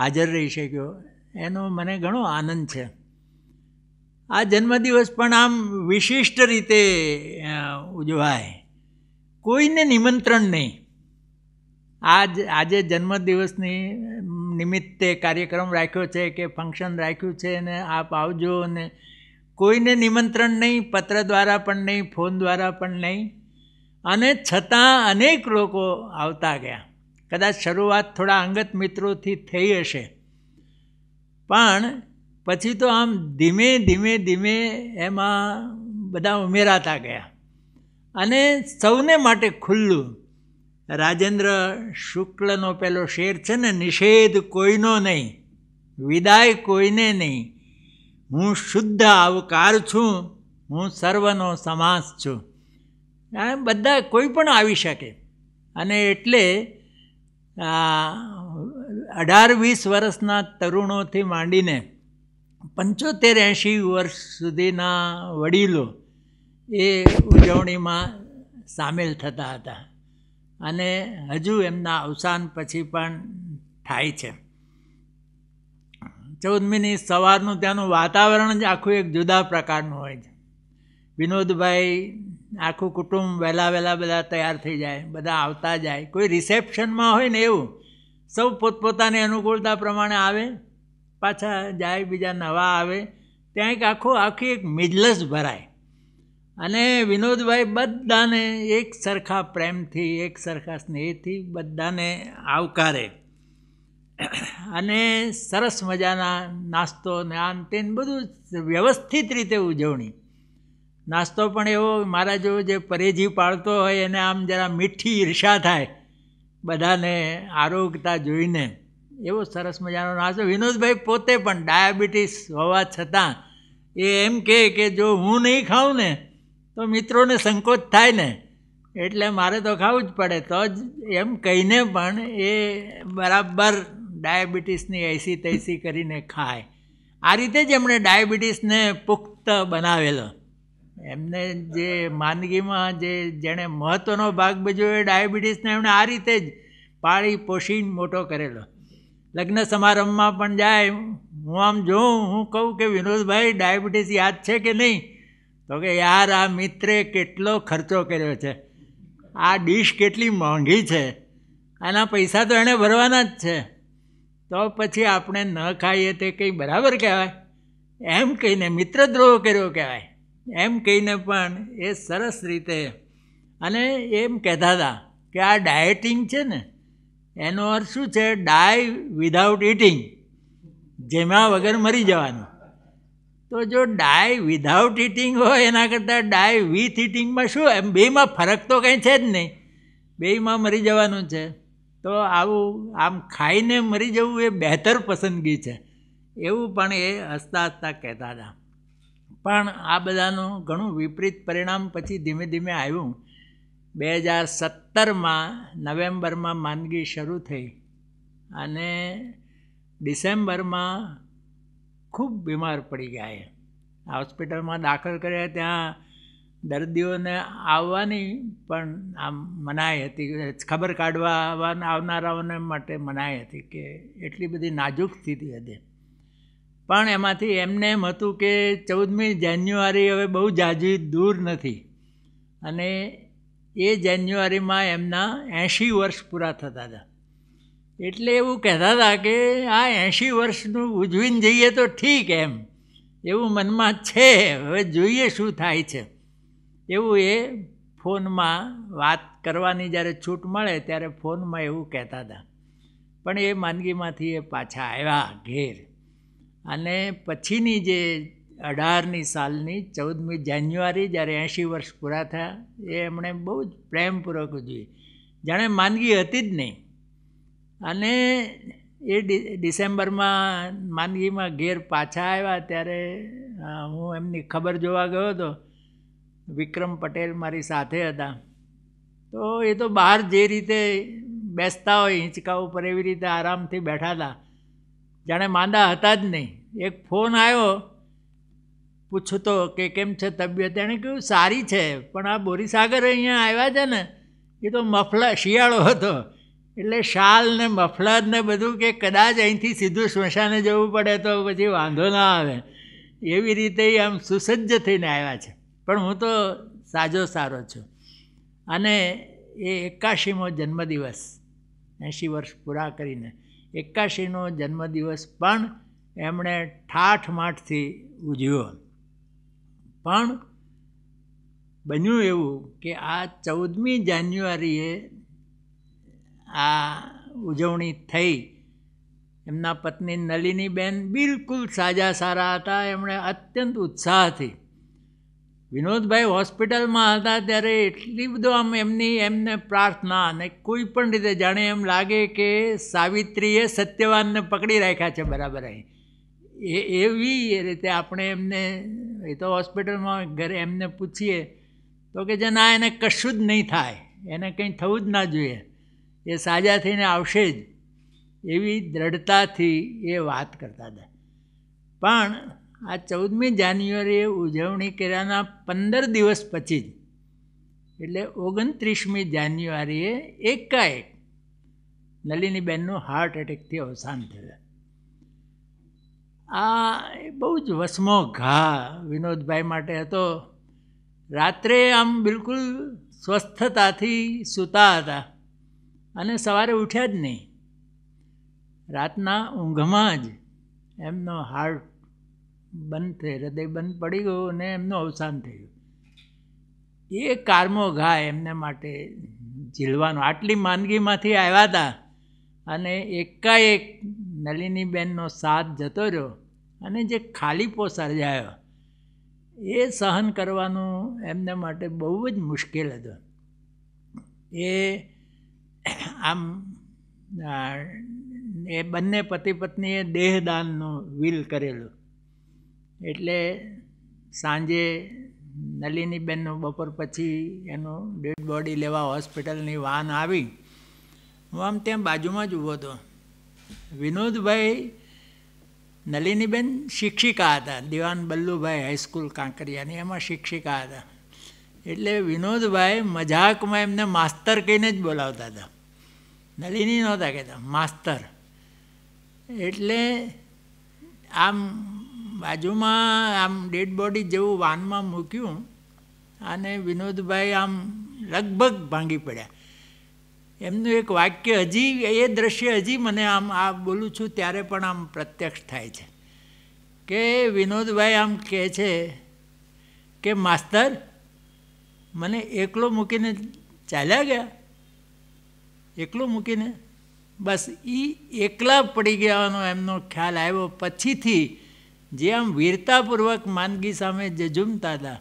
હાજર રહી શક્યો એનો મને ઘણો આનંદ છે આ જન્મદિવસ પણ આમ વિશિષ્ટ રીતે ઉજવાય કોઈને નિમંત્રણ નહીં આજ આજે જન્મદિવસની નિમિત્તે કાર્યક્રમ રાખ્યો છે કે ફંક્શન રાખ્યું છે અને આપ આવજો અને કોઈને નિમંત્રણ નહીં પત્ર દ્વારા પણ નહીં ફોન દ્વારા પણ નહીં અને છતાં અનેક લોકો આવતા ગયા કદાચ શરૂઆત થોડા અંગત મિત્રોથી થઈ હશે પણ પછી તો આમ ધીમે ધીમે ધીમે એમાં બધા ઉમેરાતા ગયા અને સૌને માટે ખુલ્લું રાજેન્દ્ર શુક્લનો પેલો શેર છે ને નિષેધ કોઈનો નહીં વિદાય કોઈને નહીં હું શુદ્ધ આવકાર છું હું સર્વનો સમાસ છું આ બધા કોઈ પણ આવી શકે અને એટલે અઢાર વીસ વર્ષના તરુણોથી માંડીને પંચોતેર એંશી વર્ષ સુધીના વડીલો એ ઉજવણીમાં સામેલ થતા હતા અને હજુ એમના અવસાન પછી પણ થાય છે ચૌદમીની સવારનું ત્યાંનું વાતાવરણ જ આખું એક જુદા પ્રકારનું હોય છે વિનોદભાઈ આખું કુટુંબ વહેલા વહેલા બધા તૈયાર થઈ જાય બધા આવતા જાય કોઈ રિસેપ્શનમાં હોય ને એવું સૌ પોતપોતાની અનુકૂળતા પ્રમાણે આવે પાછા જાય બીજા નવા આવે ત્યાં એક આખું આખી એક મિજલસ ભરાય અને વિનોદભાઈ બધાને એક સરખા પ્રેમથી એક સરખા સ્નેહથી બધાને આવકારે અને સરસ મજાના નાસ્તો ને આન તેન બધું વ્યવસ્થિત રીતે ઉજવણી નાસ્તો પણ એવો મારા જેવો જે પરેજી પાળતો હોય એને આમ જરા મીઠી ઈર્ષા થાય બધાને આરોગ્યતા જોઈને એવો સરસ મજાનો નાસ્તો વિનોદભાઈ પોતે પણ ડાયાબિટીસ હોવા છતાં એ એમ કહે કે જો હું નહીં ખાઉં ને તો મિત્રોને સંકોચ થાય ને એટલે મારે તો ખાવું જ પડે તો જ એમ કહીને પણ એ બરાબર ડાયાબિટીસની એસી તૈસી કરીને ખાય આ રીતે જ એમણે ડાયાબિટીસને પુખ્ત બનાવેલો એમને જે માંદગીમાં જે જેણે મહત્ત્વનો ભાગ ભજવ્યો એ ડાયાબિટીસને એમણે આ રીતે જ પાળી પોષીને મોટો કરેલો લગ્ન સમારંભમાં પણ જાય હું આમ જોઉં હું કહું કે વિનોદભાઈ ડાયાબિટીસ યાદ છે કે નહીં તો કે યાર આ મિત્રે કેટલો ખર્ચો કર્યો છે આ ડીશ કેટલી મોંઘી છે આના પૈસા તો એણે ભરવાના જ છે તો પછી આપણે ન ખાઈએ તે કંઈ બરાબર કહેવાય એમ કહીને મિત્રદ્રોહ કર્યો કહેવાય એમ કહીને પણ એ સરસ રીતે અને એમ કહેતા હતા કે આ ડાયટિંગ છે ને એનો અર્થ શું છે ડાય વિધાઉટ ઇટિંગ જેમાં વગર મરી જવાનું તો જો ડાય વિધાઉટ ઇટિંગ હોય એના કરતાં ડાય વિથ ઇટિંગમાં શું એમ બેમાં ફરક તો કંઈ છે જ નહીં બેમાં મરી જવાનું છે તો આવું આમ ખાઈને મરી જવું એ બહેતર પસંદગી છે એવું પણ એ હસતા હસતા કહેતા હતા પણ આ બધાનું ઘણું વિપરીત પરિણામ પછી ધીમે ધીમે આવ્યું બે હજાર સત્તરમાં નવેમ્બરમાં માંદગી શરૂ થઈ અને ડિસેમ્બરમાં ખૂબ બીમાર પડી ગયા એ હોસ્પિટલમાં દાખલ કર્યા ત્યાં દર્દીઓને આવવાની પણ આમ મનાઈ હતી ખબર કાઢવા આવવાના આવનારાઓને માટે મનાઈ હતી કે એટલી બધી નાજુક સ્થિતિ હતી પણ એમાંથી એમને એમ હતું કે ચૌદમી જાન્યુઆરી હવે બહુ જાજી દૂર નથી અને એ જાન્યુઆરીમાં એમના એંશી વર્ષ પૂરા થતા હતા એટલે એવું કહેતા હતા કે આ એંશી વર્ષનું ઉજવીને જઈએ તો ઠીક એમ એવું મનમાં છે હવે જોઈએ શું થાય છે એવું એ ફોનમાં વાત કરવાની જ્યારે છૂટ મળે ત્યારે ફોનમાં એવું કહેતા હતા પણ એ માંદગીમાંથી એ પાછા આવ્યા ઘેર અને પછીની જે અઢારની સાલની ચૌદમી જાન્યુઆરી જ્યારે એંશી વર્ષ પૂરા થયા એ એમણે બહુ જ પ્રેમપૂર્વક ઉજવી જાણે માંદગી હતી જ નહીં અને એ ડિસેમ્બરમાં માંદગીમાં ઘેર પાછા આવ્યા ત્યારે હું એમની ખબર જોવા ગયો હતો વિક્રમ પટેલ મારી સાથે હતા તો એ તો બહાર જે રીતે બેસતા હોય હિંચકા ઉપર એવી રીતે આરામથી બેઠા હતા જાણે માંદા હતા જ નહીં એક ફોન આવ્યો પૂછતો કે કેમ છે તબિયત એણે કહ્યું સારી છે પણ આ બોરીસાગર અહીંયા આવ્યા છે ને એ તો મફલા શિયાળો હતો એટલે શાલ ને મફલર ને બધું કે કદાચ અહીંથી સીધું સ્મશાને જવું પડે તો પછી વાંધો ના આવે એવી રીતે આમ સુસજ્જ થઈને આવ્યા છે પણ હું તો સાજો સારો છું અને એ એકાશીમો જન્મદિવસ એંશી વર્ષ પૂરા કરીને એકાશીનો જન્મદિવસ પણ એમણે ઠાઠ માઠથી ઉજવ્યો પણ બન્યું એવું કે આ ચૌદમી જાન્યુઆરીએ આ ઉજવણી થઈ એમના પત્ની નલિનીબેન બિલકુલ સાજા સારા હતા એમણે અત્યંત ઉત્સાહથી વિનોદભાઈ હોસ્પિટલમાં હતા ત્યારે એટલી બધો આમ એમની એમને પ્રાર્થના અને કોઈ પણ રીતે જાણે એમ લાગે કે સાવિત્રીએ સત્યવાનને પકડી રાખ્યા છે બરાબર અહીં એ એવી રીતે આપણે એમને એ તો હોસ્પિટલમાં ઘરે એમને પૂછીએ તો કે જે ના એને કશું જ નહીં થાય એને કંઈ થવું જ ના જોઈએ એ સાજા થઈને આવશે જ એવી દ્રઢતાથી એ વાત કરતા હતા પણ આ ચૌદમી જાન્યુઆરીએ ઉજવણી કર્યાના પંદર દિવસ પછી જ એટલે ઓગણત્રીસમી જાન્યુઆરીએ એકાએક નલિની બેનનું હાર્ટ એટેકથી અવસાન થયું આ બહુ જ વસમો ઘા વિનોદભાઈ માટે હતો રાત્રે આમ બિલકુલ સ્વસ્થતાથી સૂતા હતા અને સવારે ઉઠ્યા જ નહીં રાતના ઊંઘમાં જ એમનો હાર્ટ બંધ થઈ હૃદય બંધ પડી ગયું અને એમનું અવસાન થયું એ કારમો ઘા એમને માટે ઝીલવાનું આટલી માંદગીમાંથી આવ્યા હતા અને એકાએક નલિનીબેનનો સાથ જતો રહ્યો અને જે ખાલીપો સર્જાયો એ સહન કરવાનું એમને માટે બહુ જ મુશ્કેલ હતું એ આમ એ બંને પતિ પત્નીએ દેહદાનનું વિલ કરેલું એટલે સાંજે નલિનીબેનનું બપોર પછી એનું ડેડ બોડી લેવા હોસ્પિટલની વાન આવી હું આમ ત્યાં બાજુમાં જ ઊભો હતો વિનોદભાઈ નલિનીબેન શિક્ષિકા હતા દિવાન બલ્લુભાઈ હાઈસ્કૂલ કાંકરિયાની એમાં શિક્ષિકા હતા એટલે વિનોદભાઈ મજાકમાં એમને માસ્તર કહીને જ બોલાવતા હતા નલિની નહોતા કહેતા માસ્તર એટલે આમ બાજુમાં આમ ડેડ બોડી જેવું વાનમાં મૂક્યું અને વિનોદભાઈ આમ લગભગ ભાંગી પડ્યા એમનું એક વાક્ય હજી એ દ્રશ્ય હજી મને આમ આ બોલું છું ત્યારે પણ આમ પ્રત્યક્ષ થાય છે કે વિનોદભાઈ આમ કહે છે કે માસ્તર મને એકલો મૂકીને ચાલ્યા ગયા એકલો મૂકીને બસ એ એકલા પડી ગયાનો એમનો ખ્યાલ આવ્યો પછીથી જે આમ વીરતાપૂર્વક માંદગી સામે જે ઝૂમતા હતા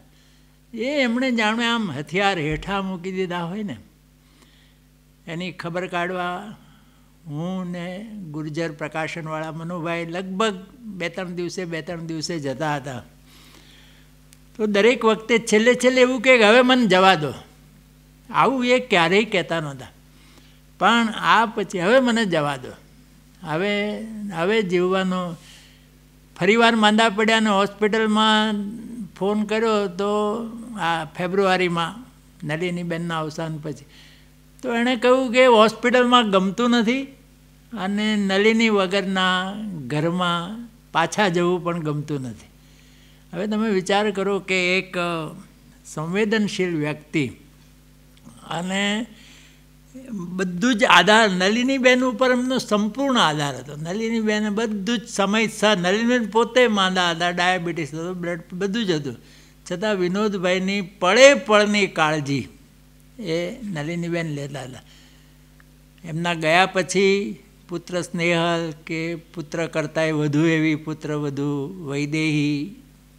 એ એમણે જાણે આમ હથિયાર હેઠા મૂકી દીધા હોય ને એની ખબર કાઢવા હું ને ગુર્જર પ્રકાશનવાળા મનુભાઈ લગભગ બે ત્રણ દિવસે બે ત્રણ દિવસે જતા હતા તો દરેક વખતે છેલ્લે છેલ્લે એવું કે હવે મને જવા દો આવું એ ક્યારેય કહેતા નહોતા પણ આ પછી હવે મને જવા દો હવે હવે જીવવાનો ફરીવાર માંદા પડ્યાને હોસ્પિટલમાં ફોન કર્યો તો આ ફેબ્રુઆરીમાં નલિની બેનના અવસાન પછી તો એણે કહ્યું કે હોસ્પિટલમાં ગમતું નથી અને નલિની વગરના ઘરમાં પાછા જવું પણ ગમતું નથી હવે તમે વિચાર કરો કે એક સંવેદનશીલ વ્યક્તિ અને બધું જ આધાર નલિનીબેન ઉપર એમનો સંપૂર્ણ આધાર હતો નલિનીબેને બધું જ સમયસર નલિનીબેન પોતે માંદા હતા ડાયાબિટીસ હતો બ્લડ બધું જ હતું છતાં વિનોદભાઈની પળે પળની કાળજી એ નલિનીબેન લેતા હતા એમના ગયા પછી પુત્ર સ્નેહલ કે પુત્ર કરતાંય વધુ એવી પુત્ર વધુ વૈદેહી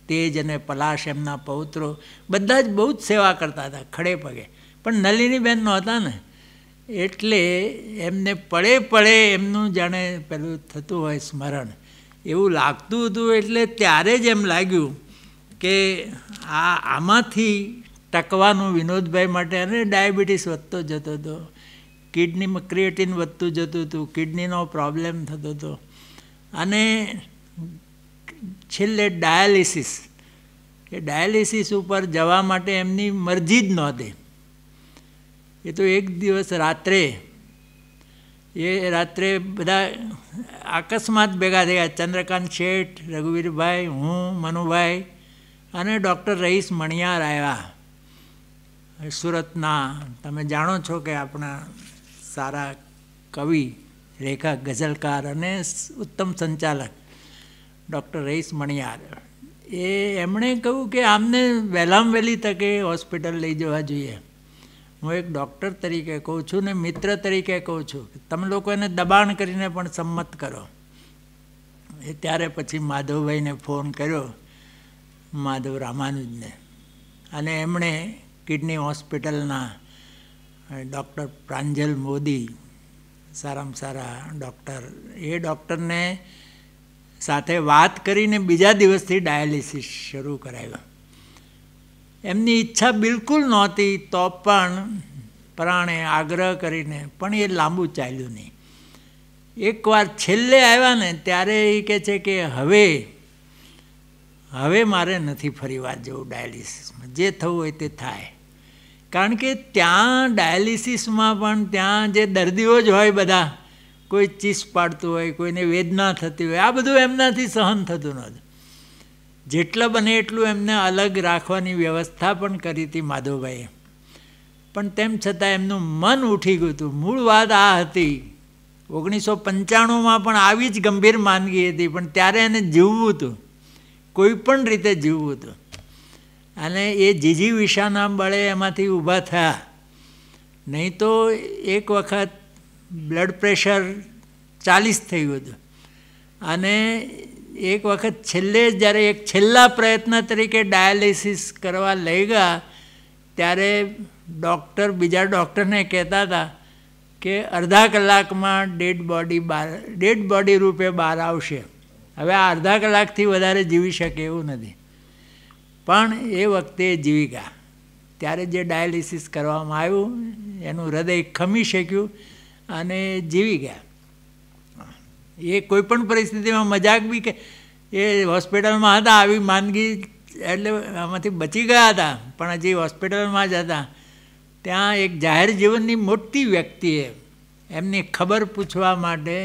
તેજ અને પલાશ એમના પૌત્રો બધા જ બહુ જ સેવા કરતા હતા ખડે પગે પણ નલિનીબેનનો હતા ને એટલે એમને પડે પડે એમનું જાણે પેલું થતું હોય સ્મરણ એવું લાગતું હતું એટલે ત્યારે જ એમ લાગ્યું કે આ આમાંથી ટકવાનું વિનોદભાઈ માટે અને ડાયાબિટીસ વધતો જતો હતો કિડનીમાં ક્રિએટિન વધતું જતું હતું કિડનીનો પ્રોબ્લેમ થતો હતો અને છેલ્લે ડાયાલિસિસ કે ડાયાલિસિસ ઉપર જવા માટે એમની મરજી જ નહોતી એ તો એક દિવસ રાત્રે એ રાત્રે બધા અકસ્માત ભેગા થયા ચંદ્રકાંત શેઠ રઘુવીરભાઈ હું મનુભાઈ અને ડૉક્ટર રહીશ મણિયાર આવ્યા સુરતના તમે જાણો છો કે આપણા સારા કવિ રેખા ગઝલકાર અને ઉત્તમ સંચાલક ડૉક્ટર રહીશ મણિયાર એ એમણે કહ્યું કે આમને વહેલામાં વહેલી તકે હોસ્પિટલ લઈ જવા જોઈએ હું એક ડૉક્ટર તરીકે કહું છું ને મિત્ર તરીકે કહું છું તમે લોકો એને દબાણ કરીને પણ સંમત કરો એ ત્યારે પછી માધવભાઈને ફોન કર્યો માધવ રામાનુજને અને એમણે કિડની હોસ્પિટલના ડૉક્ટર પ્રાંજલ મોદી સારામાં સારા ડૉક્ટર એ ડૉક્ટરને સાથે વાત કરીને બીજા દિવસથી ડાયાલિસિસ શરૂ કરાવ્યો એમની ઈચ્છા બિલકુલ નહોતી તો પણ પ્રાણે આગ્રહ કરીને પણ એ લાંબુ ચાલ્યું નહીં એકવાર છેલ્લે આવ્યા ને ત્યારે એ કહે છે કે હવે હવે મારે નથી ફરી વાર જવું ડાયાલિસિસમાં જે થવું હોય તે થાય કારણ કે ત્યાં ડાયાલિસિસમાં પણ ત્યાં જે દર્દીઓ જ હોય બધા કોઈ ચીસ પાડતું હોય કોઈને વેદના થતી હોય આ બધું એમનાથી સહન થતું નહોતું જેટલા બને એટલું એમને અલગ રાખવાની વ્યવસ્થા પણ કરી હતી માધવભાઈએ પણ તેમ છતાં એમનું મન ઉઠી ગયું હતું મૂળ વાત આ હતી ઓગણીસો પંચાણુંમાં પણ આવી જ ગંભીર માંદગી હતી પણ ત્યારે એને જીવવું હતું કોઈ પણ રીતે જીવવું હતું અને એ જીજી વિશાના બળે એમાંથી ઊભા થયા નહીં તો એક વખત બ્લડ પ્રેશર ચાલીસ થયું હતું અને એક વખત છેલ્લે જ્યારે એક છેલ્લા પ્રયત્ન તરીકે ડાયાલિસિસ કરવા લઈ ગયા ત્યારે ડૉક્ટર બીજા ડૉક્ટરને કહેતા હતા કે અડધા કલાકમાં ડેડ બોડી બહાર ડેડ બોડી રૂપે બહાર આવશે હવે આ અડધા કલાકથી વધારે જીવી શકે એવું નથી પણ એ વખતે જીવી ગયા ત્યારે જે ડાયાલિસિસ કરવામાં આવ્યું એનું હૃદય ખમી શક્યું અને જીવી ગયા એ કોઈ પણ પરિસ્થિતિમાં મજાક બી કે એ હોસ્પિટલમાં હતા આવી માંદગી એટલે આમાંથી બચી ગયા હતા પણ હજી હોસ્પિટલમાં જ હતા ત્યાં એક જાહેર જીવનની મોટી વ્યક્તિએ એમની ખબર પૂછવા માટે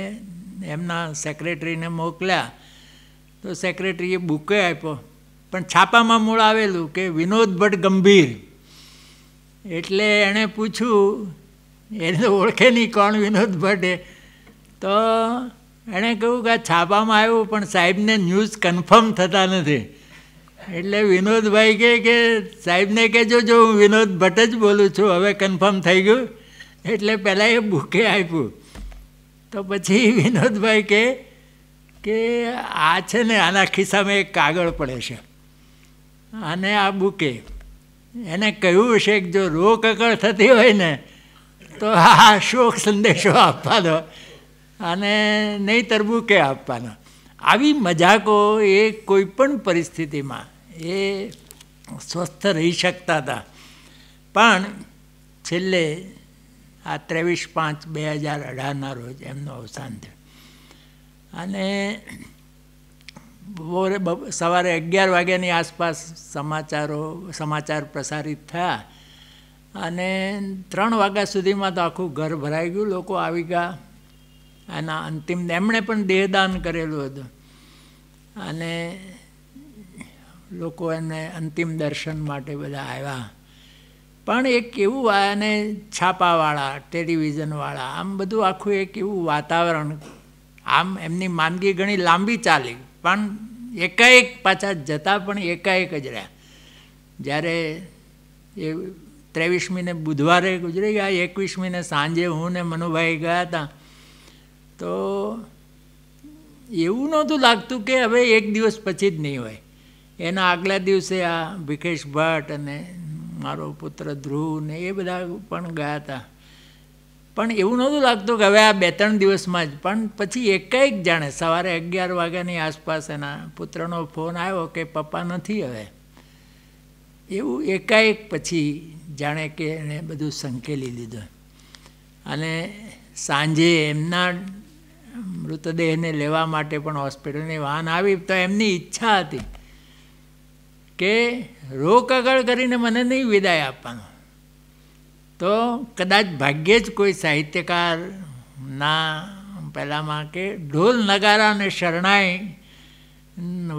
એમના સેક્રેટરીને મોકલ્યા તો સેક્રેટરીએ બુકે આપ્યો પણ છાપામાં મૂળ આવેલું કે વિનોદ ભટ્ટ ગંભીર એટલે એણે પૂછ્યું એને ઓળખે નહીં કોણ વિનોદ ભટ્ટે તો એણે કહ્યું કે આ છાપામાં આવ્યું પણ સાહેબને ન્યૂઝ કન્ફર્મ થતા નથી એટલે વિનોદભાઈ કહે કે સાહેબને કહેજો જો હું વિનોદ ભટ્ટ જ બોલું છું હવે કન્ફર્મ થઈ ગયું એટલે પહેલાં એ બુકે આપ્યું તો પછી વિનોદભાઈ કહે કે આ છે ને આના ખિસ્સામાં એક કાગળ પડે છે અને આ બુકે એને કહ્યું છે કે જો રોકકળ થતી હોય ને તો આ શોક સંદેશો આપવા દો અને નહીં તરબું કે આપવાના આવી મજાકો એ કોઈ પણ પરિસ્થિતિમાં એ સ્વસ્થ રહી શકતા હતા પણ છેલ્લે આ ત્રેવીસ પાંચ બે હજાર અઢારના રોજ એમનું અવસાન થયું અને બપોરે સવારે અગિયાર વાગ્યાની આસપાસ સમાચારો સમાચાર પ્રસારિત થયા અને ત્રણ વાગ્યા સુધીમાં તો આખું ઘર ભરાઈ ગયું લોકો આવી ગયા એના અંતિમ એમણે પણ દેહદાન કરેલું હતું અને લોકો એને અંતિમ દર્શન માટે બધા આવ્યા પણ એક એવું આને છાપાવાળા ટેલિવિઝનવાળા આમ બધું આખું એક એવું વાતાવરણ આમ એમની માંદગી ઘણી લાંબી ચાલી પણ એકાએક પાછા જતા પણ એકાએક જ રહ્યા જ્યારે એ ત્રેવીસમીને બુધવારે ગુજરી ગયા એકવીસમીને સાંજે હું ને મનુભાઈ ગયા હતા તો એવું નહોતું લાગતું કે હવે એક દિવસ પછી જ નહીં હોય એના આગલા દિવસે આ ભીખેશ ભટ્ટ અને મારો પુત્ર ધ્રુવ ને એ બધા પણ ગયા હતા પણ એવું નહોતું લાગતું કે હવે આ બે ત્રણ દિવસમાં જ પણ પછી એકાએક જાણે સવારે અગિયાર વાગ્યાની આસપાસ એના પુત્રનો ફોન આવ્યો કે પપ્પા નથી હવે એવું એકાએક પછી જાણે કે એણે બધું સંકેલી લીધું અને સાંજે એમના મૃતદેહને લેવા માટે પણ હોસ્પિટલની વાહન આવી તો એમની ઈચ્છા હતી કે રોકકળ કરીને મને નહીં વિદાય આપવાનો તો કદાચ ભાગ્યે જ કોઈ સાહિત્યકારના પહેલાંમાં કે ઢોલ નગારા અને શરણાઈ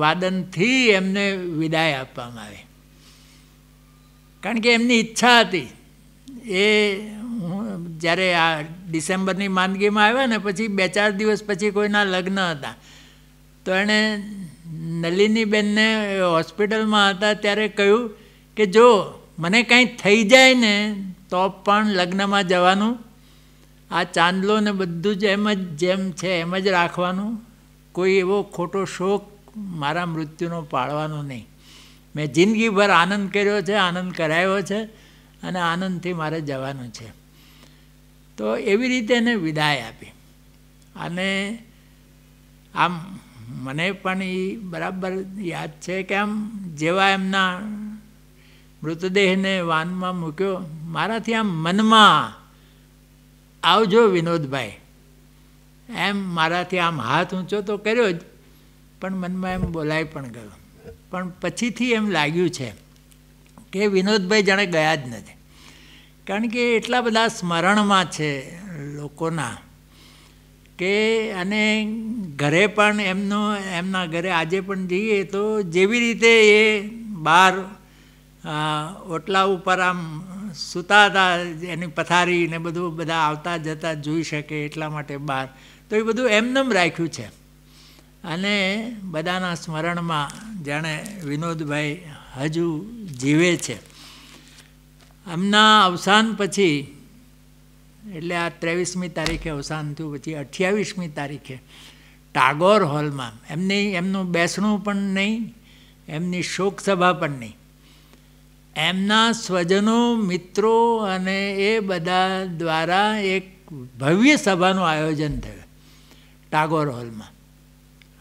વાદનથી એમને વિદાય આપવામાં આવે કારણ કે એમની ઈચ્છા હતી એ જ્યારે આ ડિસેમ્બરની માંદગીમાં આવ્યા ને પછી બે ચાર દિવસ પછી કોઈના લગ્ન હતા તો એણે નલિની બેનને હોસ્પિટલમાં હતા ત્યારે કહ્યું કે જો મને કાંઈ થઈ જાય ને તો પણ લગ્નમાં જવાનું આ ચાંદલો ને બધું જ એમ જ જેમ છે એમ જ રાખવાનું કોઈ એવો ખોટો શોખ મારા મૃત્યુનો પાળવાનો નહીં મેં જિંદગીભર આનંદ કર્યો છે આનંદ કરાયો છે અને આનંદથી મારે જવાનું છે તો એવી રીતે એને વિદાય આપી અને આમ મને પણ એ બરાબર યાદ છે કે આમ જેવા એમના મૃતદેહને વાનમાં મૂક્યો મારાથી આમ મનમાં આવજો વિનોદભાઈ એમ મારાથી આમ હાથ ઊંચો તો કર્યો જ પણ મનમાં એમ બોલાઈ પણ ગયો પણ પછીથી એમ લાગ્યું છે કે વિનોદભાઈ જાણે ગયા જ નથી કારણ કે એટલા બધા સ્મરણમાં છે લોકોના કે અને ઘરે પણ એમનો એમના ઘરે આજે પણ જઈએ તો જેવી રીતે એ બહાર ઓટલા ઉપર આમ સૂતા હતા એની પથારી ને બધું બધા આવતા જતા જોઈ શકે એટલા માટે બહાર તો એ બધું એમનેમ રાખ્યું છે અને બધાના સ્મરણમાં જાણે વિનોદભાઈ હજુ જીવે છે એમના અવસાન પછી એટલે આ ત્રેવીસમી તારીખે અવસાન થયું પછી અઠ્યાવીસમી તારીખે ટાગોર હોલમાં એમની એમનું બેસણું પણ નહીં એમની શોકસભા પણ નહીં એમના સ્વજનો મિત્રો અને એ બધા દ્વારા એક ભવ્ય સભાનું આયોજન થયું ટાગોર હોલમાં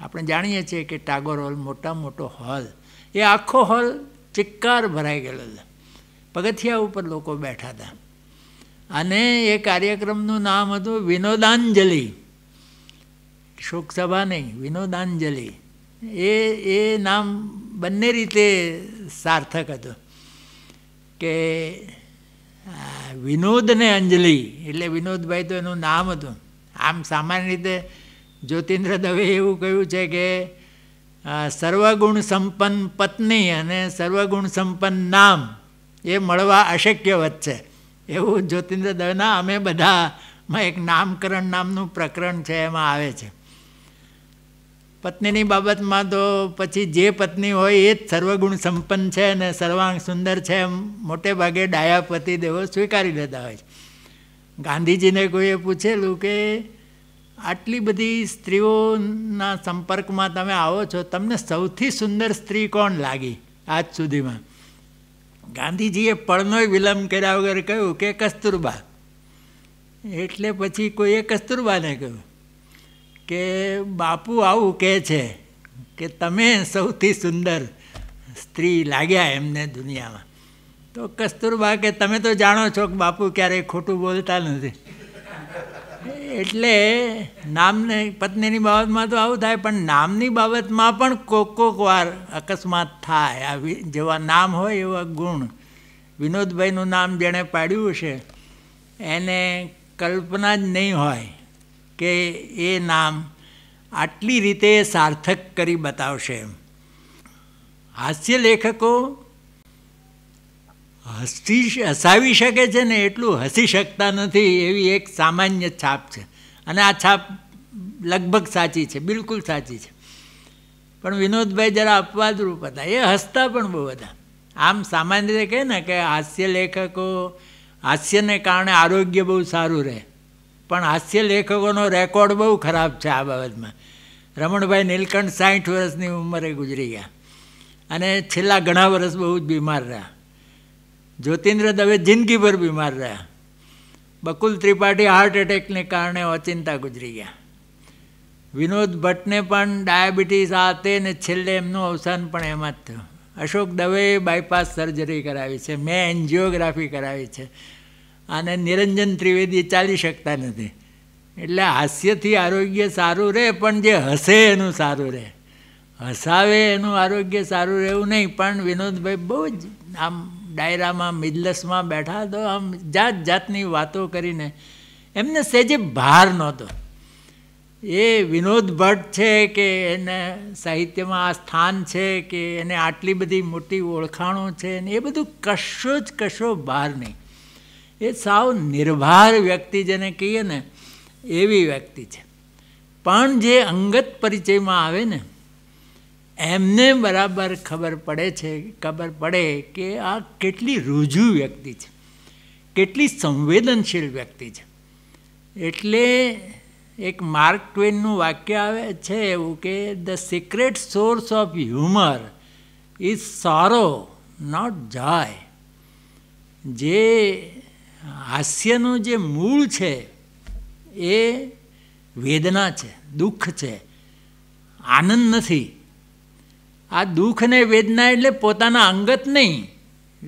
આપણે જાણીએ છીએ કે ટાગોર હોલ મોટા મોટો હોલ એ આખો હોલ ચિક્કાર ભરાઈ ગયેલો હતો પગથિયા ઉપર લોકો બેઠા હતા અને એ કાર્યક્રમનું નામ હતું વિનોદાંજલિ શોકસભા નહીં વિનોદાંજલિ એ એ નામ બંને રીતે સાર્થક હતું કે વિનોદને અંજલિ એટલે વિનોદભાઈ તો એનું નામ હતું આમ સામાન્ય રીતે જ્યોતિન્દ્ર દવે એવું કહ્યું છે કે સર્વગુણ સંપન્ન પત્ની અને સર્વગુણ સંપન્ન નામ એ મળવા અશક્ય વધશે એવું જ્યોતિન્દ્ર દવના અમે બધામાં એક નામકરણ નામનું પ્રકરણ છે એમાં આવે છે પત્નીની બાબતમાં તો પછી જે પત્ની હોય એ જ સર્વગુણ સંપન્ન છે અને સર્વાંગ સુંદર છે એમ મોટે ભાગે ડાયાપતિ દેવો સ્વીકારી લેતા હોય છે ગાંધીજીને કોઈએ પૂછેલું કે આટલી બધી સ્ત્રીઓના સંપર્કમાં તમે આવો છો તમને સૌથી સુંદર સ્ત્રી કોણ લાગી આજ સુધીમાં ગાંધીજીએ પળનોય વિલંબ કર્યા વગર કહ્યું કે કસ્તુરબા એટલે પછી કોઈએ કસ્તુરબાને કહ્યું કે બાપુ આવું કહે છે કે તમે સૌથી સુંદર સ્ત્રી લાગ્યા એમને દુનિયામાં તો કસ્તુરબા કે તમે તો જાણો છો કે બાપુ ક્યારેય ખોટું બોલતા નથી એટલે નામને પત્નીની બાબતમાં તો આવું થાય પણ નામની બાબતમાં પણ કોક કોક વાર અકસ્માત થાય આ જેવા નામ હોય એવા ગુણ વિનોદભાઈનું નામ જેણે પાડ્યું છે એને કલ્પના જ નહીં હોય કે એ નામ આટલી રીતે સાર્થક કરી બતાવશે એમ હાસ્ય લેખકો હસી હસાવી શકે છે ને એટલું હસી શકતા નથી એવી એક સામાન્ય છાપ છે અને આ છાપ લગભગ સાચી છે બિલકુલ સાચી છે પણ વિનોદભાઈ જરા અપવાદરૂપ હતા એ હસતા પણ બહુ હતા આમ સામાન્ય રીતે કહે ને કે હાસ્ય લેખકો હાસ્યને કારણે આરોગ્ય બહુ સારું રહે પણ હાસ્ય લેખકોનો રેકોર્ડ બહુ ખરાબ છે આ બાબતમાં રમણભાઈ નીલકંઠ સાઠ વર્ષની ઉંમરે ગુજરી ગયા અને છેલ્લા ઘણા વર્ષ બહુ જ બીમાર રહ્યા જ્યોતિન્દ્ર દવે જિંદગીભર બીમાર રહ્યા બકુલ ત્રિપાઠી હાર્ટ એટેકને કારણે અચિંતા ગુજરી ગયા વિનોદ ભટ્ટને પણ ડાયાબિટીસ આ તે ને છેલ્લે એમનું અવસાન પણ એમાં જ થયું અશોક દવેએ બાયપાસ સર્જરી કરાવી છે મેં એન્જિયોગ્રાફી કરાવી છે અને નિરંજન ત્રિવેદી ચાલી શકતા નથી એટલે હાસ્યથી આરોગ્ય સારું રહે પણ જે હસે એનું સારું રહે હસાવે એનું આરોગ્ય સારું રહેવું નહીં પણ વિનોદભાઈ બહુ જ આમ ડાયરામાં મિજલસમાં બેઠા તો આમ જાત જાતની વાતો કરીને એમને સહેજે ભાર નહોતો એ વિનોદ ભટ્ટ છે કે એને સાહિત્યમાં આ સ્થાન છે કે એને આટલી બધી મોટી ઓળખાણો છે ને એ બધું કશો જ કશો ભાર નહીં એ સાવ નિર્ભાર વ્યક્તિ જેને કહીએ ને એવી વ્યક્તિ છે પણ જે અંગત પરિચયમાં આવે ને એમને બરાબર ખબર પડે છે ખબર પડે કે આ કેટલી રૂજુ વ્યક્તિ છે કેટલી સંવેદનશીલ વ્યક્તિ છે એટલે એક માર્ક ટ્વેનનું વાક્ય આવે છે એવું કે the secret source of humour is sorrow not joy જે હાસ્યનું જે મૂળ છે એ વેદના છે દુઃખ છે આનંદ નથી આ દુઃખ ને વેદના એટલે પોતાના અંગત નહીં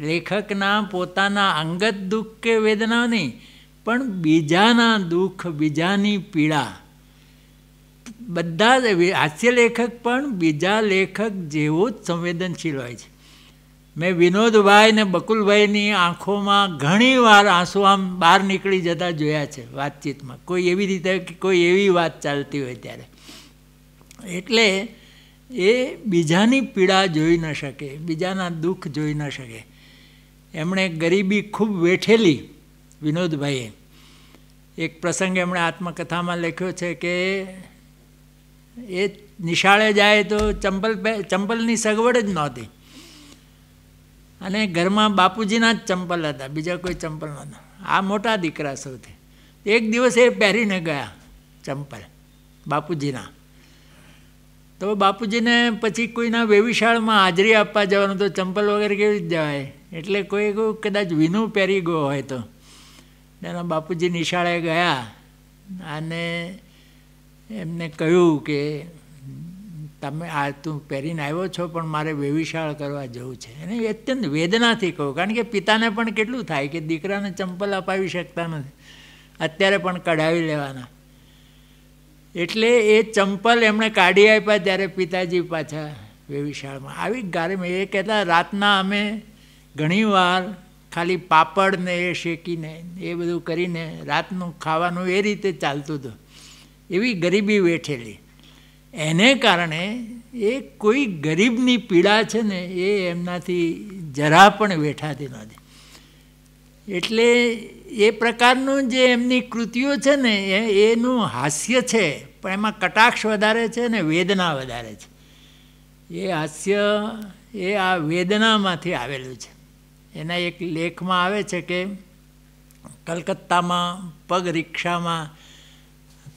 લેખકના પોતાના અંગત દુઃખ કે વેદના નહીં પણ બીજાના દુઃખ બીજાની પીડા બધા હાસ્ય લેખક પણ બીજા લેખક જેવો જ સંવેદનશીલ હોય છે મેં વિનોદભાઈ ને બકુલભાઈની આંખોમાં ઘણીવાર આંસુ આમ બહાર નીકળી જતા જોયા છે વાતચીતમાં કોઈ એવી રીતે કોઈ એવી વાત ચાલતી હોય ત્યારે એટલે એ બીજાની પીડા જોઈ ન શકે બીજાના દુઃખ જોઈ ન શકે એમણે ગરીબી ખૂબ વેઠેલી વિનોદભાઈએ એક પ્રસંગ એમણે આત્મકથામાં લખ્યો છે કે એ નિશાળે જાય તો ચંપલ ચંપલની સગવડ જ નહોતી અને ઘરમાં બાપુજીના જ ચંપલ હતા બીજા કોઈ ચંપલ નહોતા આ મોટા દીકરા સૌથી એક દિવસ એ પહેરીને ગયા ચંપલ બાપુજીના તો બાપુજીને પછી કોઈના વેવિશાળમાં હાજરી આપવા જવાનું તો ચંપલ વગેરે કેવી જ જવાય એટલે કોઈ કોઈ કદાચ વિનું પહેરી ગયો હોય તો એના બાપુજી નિશાળે ગયા અને એમને કહ્યું કે તમે આ તું પહેરીને આવ્યો છો પણ મારે વેવિશાળ કરવા જવું છે અને અત્યંત વેદનાથી કહું કારણ કે પિતાને પણ કેટલું થાય કે દીકરાને ચંપલ અપાવી શકતા નથી અત્યારે પણ કઢાવી લેવાના એટલે એ ચંપલ એમણે કાઢી આપ્યા ત્યારે પિતાજી પાછા વેવિશાળમાં આવી ગારે એ કહેતા રાતના અમે ઘણીવાર ખાલી પાપડને એ શેકીને એ બધું કરીને રાતનું ખાવાનું એ રીતે ચાલતું હતું એવી ગરીબી વેઠેલી એને કારણે એ કોઈ ગરીબની પીડા છે ને એ એમનાથી જરા પણ વેઠાતી નથી એટલે એ પ્રકારનું જે એમની કૃતિઓ છે ને એનું હાસ્ય છે પણ એમાં કટાક્ષ વધારે છે ને વેદના વધારે છે એ હાસ્ય એ આ વેદનામાંથી આવેલું છે એના એક લેખમાં આવે છે કે કલકત્તામાં પગ રિક્ષામાં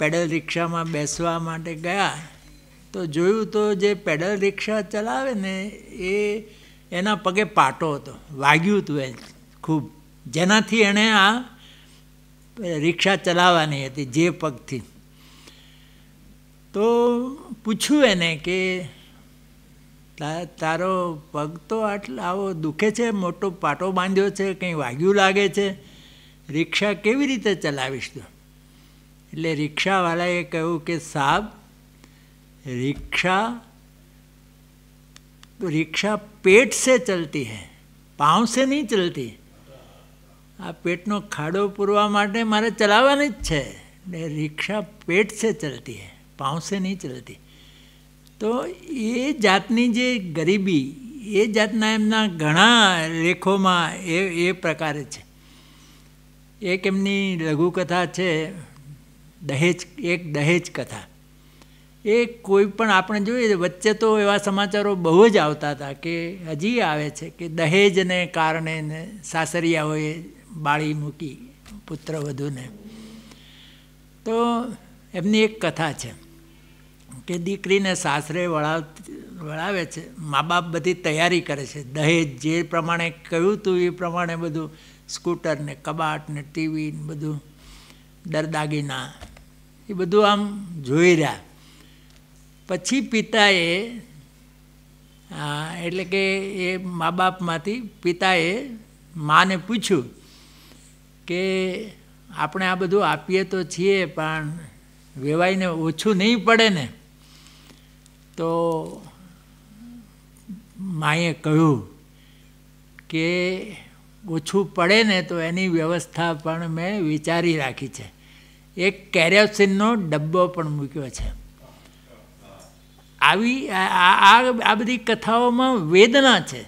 પેડલ રિક્ષામાં બેસવા માટે ગયા તો જોયું તો જે પેડલ રિક્ષા ચલાવે ને એ એના પગે પાટો હતો વાગ્યું હતું એ ખૂબ જેનાથી એણે આ રિક્ષા ચલાવવાની હતી જે પગથી તો પૂછ્યું એને કે તારો પગ તો આટલો આવો દુખે છે મોટો પાટો બાંધ્યો છે કંઈ વાગ્યું લાગે છે રિક્ષા કેવી રીતે ચલાવીશ તો એટલે રિક્ષાવાળાએ કહ્યું કે સાબ રિક્ષા રિક્ષા પેટ સે ચલતી હૈ પાँव से नहीं चलती આ પેટનો ખાડો પૂરવા માટે મારે ચલાવવાની જ છે ને રિક્ષા પેટ છે ચલતી હે પાઉં નહીં ચલતી તો એ જાતની જે ગરીબી એ જાતના એમના ઘણા લેખોમાં એ એ પ્રકારે છે એક એમની લઘુકથા છે દહેજ એક દહેજ કથા એ કોઈ પણ આપણે જોઈએ વચ્ચે તો એવા સમાચારો બહુ જ આવતા હતા કે હજી આવે છે કે દહેજને કારણે ને સાસરિયા હોય બાળી મૂકી પુત્ર વધુને તો એમની એક કથા છે કે દીકરીને સાસરે વળાવ વળાવે છે મા બાપ બધી તૈયારી કરે છે દહેજ જે પ્રમાણે કહ્યું હતું એ પ્રમાણે બધું સ્કૂટર ને કબાટ ને ટીવી ને બધું દરદાગીના એ બધું આમ જોઈ રહ્યા પછી પિતાએ એટલે કે એ મા બાપમાંથી પિતાએ માને પૂછ્યું કે આપણે આ બધું આપીએ તો છીએ પણ વેવાઈને ઓછું નહીં પડે ને તો માએ કહ્યું કે ઓછું પડે ને તો એની વ્યવસ્થા પણ મેં વિચારી રાખી છે એક કેરોસીનનો ડબ્બો પણ મૂક્યો છે આવી આ બધી કથાઓમાં વેદના છે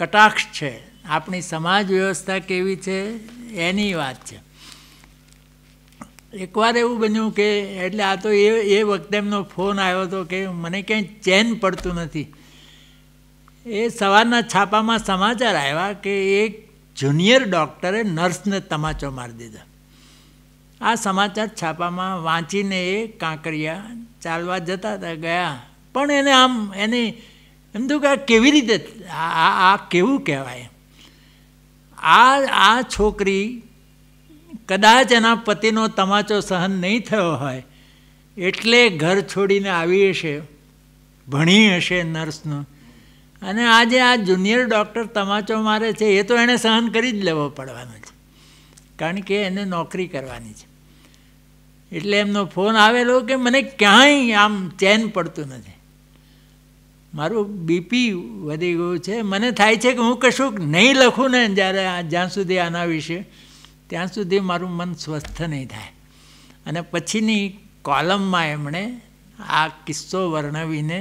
કટાક્ષ છે આપણી સમાજ વ્યવસ્થા કેવી છે એની વાત છે એકવાર એવું બન્યું કે એટલે આ તો એ એ વખતે એમનો ફોન આવ્યો હતો કે મને ક્યાંય ચેન પડતું નથી એ સવારના છાપામાં સમાચાર આવ્યા કે એક જુનિયર ડૉક્ટરે નર્સને તમાચો મારી દીધા આ સમાચાર છાપામાં વાંચીને એ કાંકરિયા ચાલવા જતા હતા ગયા પણ એને આમ એની એમ તો કે આ કેવી રીતે આ આ કેવું કહેવાય આ આ છોકરી કદાચ એના પતિનો તમાચો સહન નહીં થયો હોય એટલે ઘર છોડીને આવી હશે ભણી હશે નર્સનું અને આજે આ જુનિયર ડૉક્ટર તમાચો મારે છે એ તો એણે સહન કરી જ લેવો પડવાનો છે કારણ કે એને નોકરી કરવાની છે એટલે એમનો ફોન આવેલો કે મને ક્યાંય આમ ચેન પડતું નથી મારું બીપી વધી ગયું છે મને થાય છે કે હું કશુંક નહીં લખું ને જ્યારે જ્યાં સુધી આના વિશે ત્યાં સુધી મારું મન સ્વસ્થ નહીં થાય અને પછીની કોલમમાં એમણે આ કિસ્સો વર્ણવીને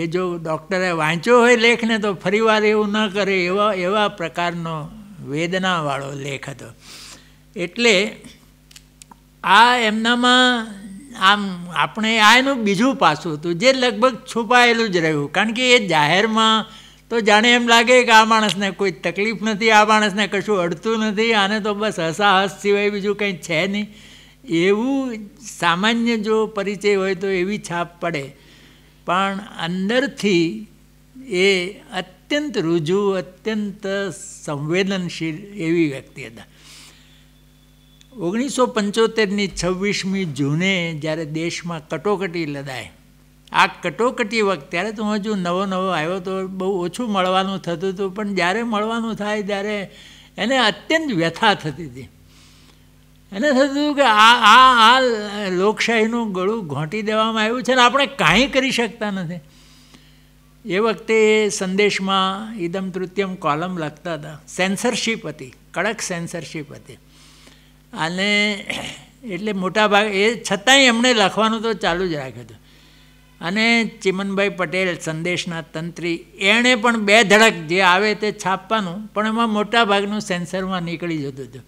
એ જો ડૉક્ટરે વાંચ્યો હોય લેખને તો ફરીવાર એવું ન કરે એવા એવા પ્રકારનો વેદનાવાળો લેખ હતો એટલે આ એમનામાં આમ આપણે આ એનું બીજું પાસું હતું જે લગભગ છુપાયેલું જ રહ્યું કારણ કે એ જાહેરમાં તો જાણે એમ લાગે કે આ માણસને કોઈ તકલીફ નથી આ માણસને કશું અડતું નથી આને તો બસ હસાહસ સિવાય બીજું કંઈ છે નહીં એવું સામાન્ય જો પરિચય હોય તો એવી છાપ પડે પણ અંદરથી એ અત્યંત રુજુ અત્યંત સંવેદનશીલ એવી વ્યક્તિ હતા ઓગણીસો પંચોતેરની છવ્વીસમી જૂને જ્યારે દેશમાં કટોકટી લદાય આ કટોકટી વખત ત્યારે તો હું હજુ નવો નવો આવ્યો તો બહુ ઓછું મળવાનું થતું હતું પણ જ્યારે મળવાનું થાય ત્યારે એને અત્યંત વ્યથા થતી હતી એને થતું કે આ આ આ લોકશાહીનું ગળું ઘોંટી દેવામાં આવ્યું છે અને આપણે કાંઈ કરી શકતા નથી એ વખતે સંદેશમાં ઇદમ તૃત્યમ કોલમ લખતા હતા સેન્સરશિપ હતી કડક સેન્સરશિપ હતી અને એટલે મોટા ભાગ એ છતાંય એમણે લખવાનું તો ચાલુ જ રાખ્યું હતું અને ચિમનભાઈ પટેલ સંદેશના તંત્રી એણે પણ બે ધડક જે આવે તે છાપવાનું પણ એમાં મોટાભાગનું સેન્સરમાં નીકળી જતું હતું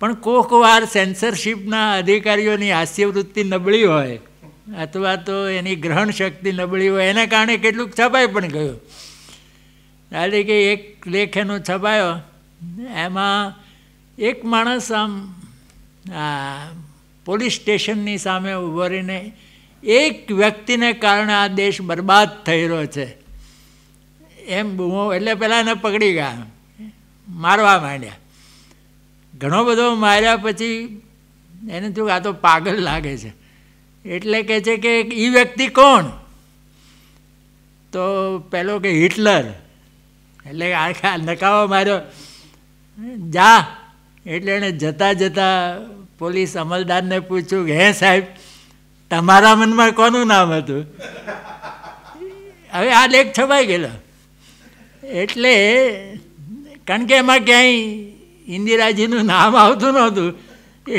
પણ કોક વાર સેન્સરશીપના અધિકારીઓની હાસ્યવૃત્તિ નબળી હોય અથવા તો એની ગ્રહણ શક્તિ નબળી હોય એના કારણે કેટલુંક છપાઈ પણ ગયું એટલે કે એક લેખ એનો છપાયો એમાં એક માણસ આમ પોલીસ સ્ટેશનની સામે ઊભો રહીને એક વ્યક્તિને કારણે આ દેશ બરબાદ થઈ રહ્યો છે એમ બૂમો એટલે પહેલાં એને પકડી ગયા મારવા માંડ્યા ઘણો બધો માર્યા પછી એને થયું આ તો પાગલ લાગે છે એટલે કહે છે કે એ વ્યક્તિ કોણ તો પેલો કે હિટલર એટલે આખા નકાવો માર્યો જા એટલે એણે જતાં જતાં પોલીસ અમલદારને પૂછ્યું કે હે સાહેબ તમારા મનમાં કોનું નામ હતું હવે આ લેખ છપાઈ ગયેલો એટલે કારણ કે એમાં ક્યાંય ઇન્દિરાજીનું નામ આવતું નહોતું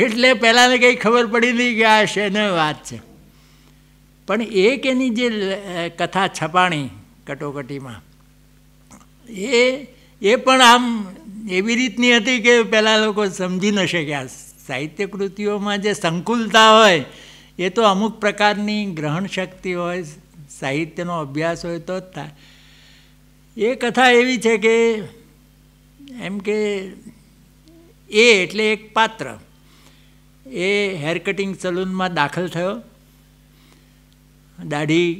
એટલે પહેલાંને કંઈ ખબર પડી નહીં કે આ શેને વાત છે પણ એક એની જે કથા છપાણી કટોકટીમાં એ એ પણ આમ એવી રીતની હતી કે પહેલાં લોકો સમજી ન શક્યા સાહિત્ય કૃતિઓમાં જે સંકુલતા હોય એ તો અમુક પ્રકારની ગ્રહણ શક્તિ હોય સાહિત્યનો અભ્યાસ હોય તો જ થાય એ કથા એવી છે કે એમ કે એ એટલે એક પાત્ર એ હેર કટિંગ સલૂનમાં દાખલ થયો દાઢી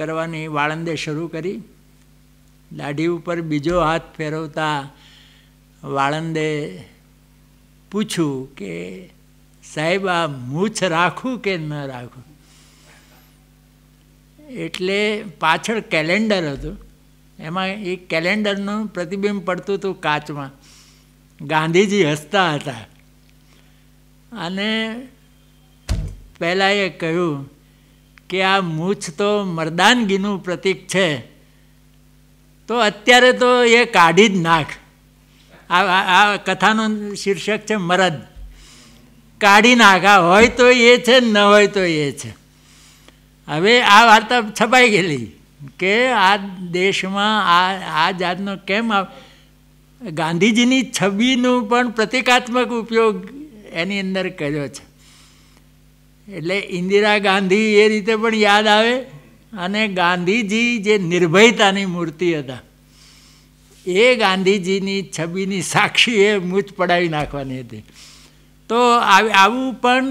કરવાની વાળંદે શરૂ કરી દાઢી ઉપર બીજો હાથ ફેરવતા વાળંદે પૂછ્યું કે સાહેબ આ મૂછ રાખું કે ન રાખું એટલે પાછળ કેલેન્ડર હતું એમાં એ કેલેન્ડરનું પ્રતિબિંબ પડતું હતું કાચમાં ગાંધીજી હસતા હતા અને પહેલાં એ કહ્યું કે આ મૂછ તો મરદાનગીનું પ્રતીક છે તો અત્યારે તો એ કાઢી જ નાખ આ આ કથાનું શીર્ષક છે મરદ કાઢી નાખા હોય તો એ છે ન હોય તો એ છે હવે આ વાર્તા છપાઈ ગયેલી કે આ દેશમાં આ આ જાતનો કેમ ગાંધીજીની છબીનું પણ પ્રતિકાત્મક ઉપયોગ એની અંદર કર્યો છે એટલે ઇન્દિરા ગાંધી એ રીતે પણ યાદ આવે અને ગાંધીજી જે નિર્ભયતાની મૂર્તિ હતા એ ગાંધીજીની છબીની સાક્ષી એ મૂછ પડાવી નાખવાની હતી તો આવું પણ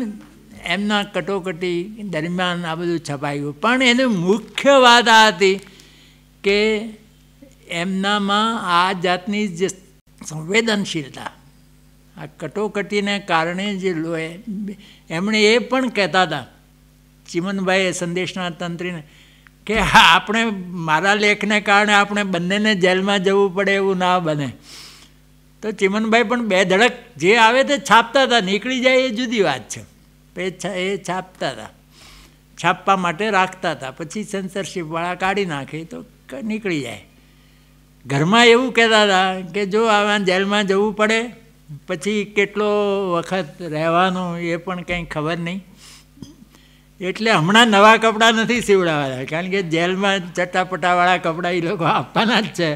એમના કટોકટી દરમિયાન આ બધું છપાયું પણ એનો મુખ્ય વાત આ હતી કે એમનામાં આ જાતની જે સંવેદનશીલતા આ કટોકટીને કારણે જે એમણે એ પણ કહેતા હતા ચીમનભાઈએ સંદેશના તંત્રીને કે હા આપણે મારા લેખને કારણે આપણે બંનેને જેલમાં જવું પડે એવું ના બને તો ચિમનભાઈ પણ બે ધડક જે આવે તે છાપતા હતા નીકળી જાય એ જુદી વાત છે એ એ છાપતા હતા છાપવા માટે રાખતા હતા પછી સેન્સરશીપવાળા કાઢી નાખે તો નીકળી જાય ઘરમાં એવું કહેતા હતા કે જો આવા જેલમાં જવું પડે પછી કેટલો વખત રહેવાનું એ પણ કંઈ ખબર નહીં એટલે હમણાં નવા કપડાં નથી સીવડાવવાના કારણ કે જેલમાં ચટાપટાવાળા કપડાં એ લોકો આપવાના જ છે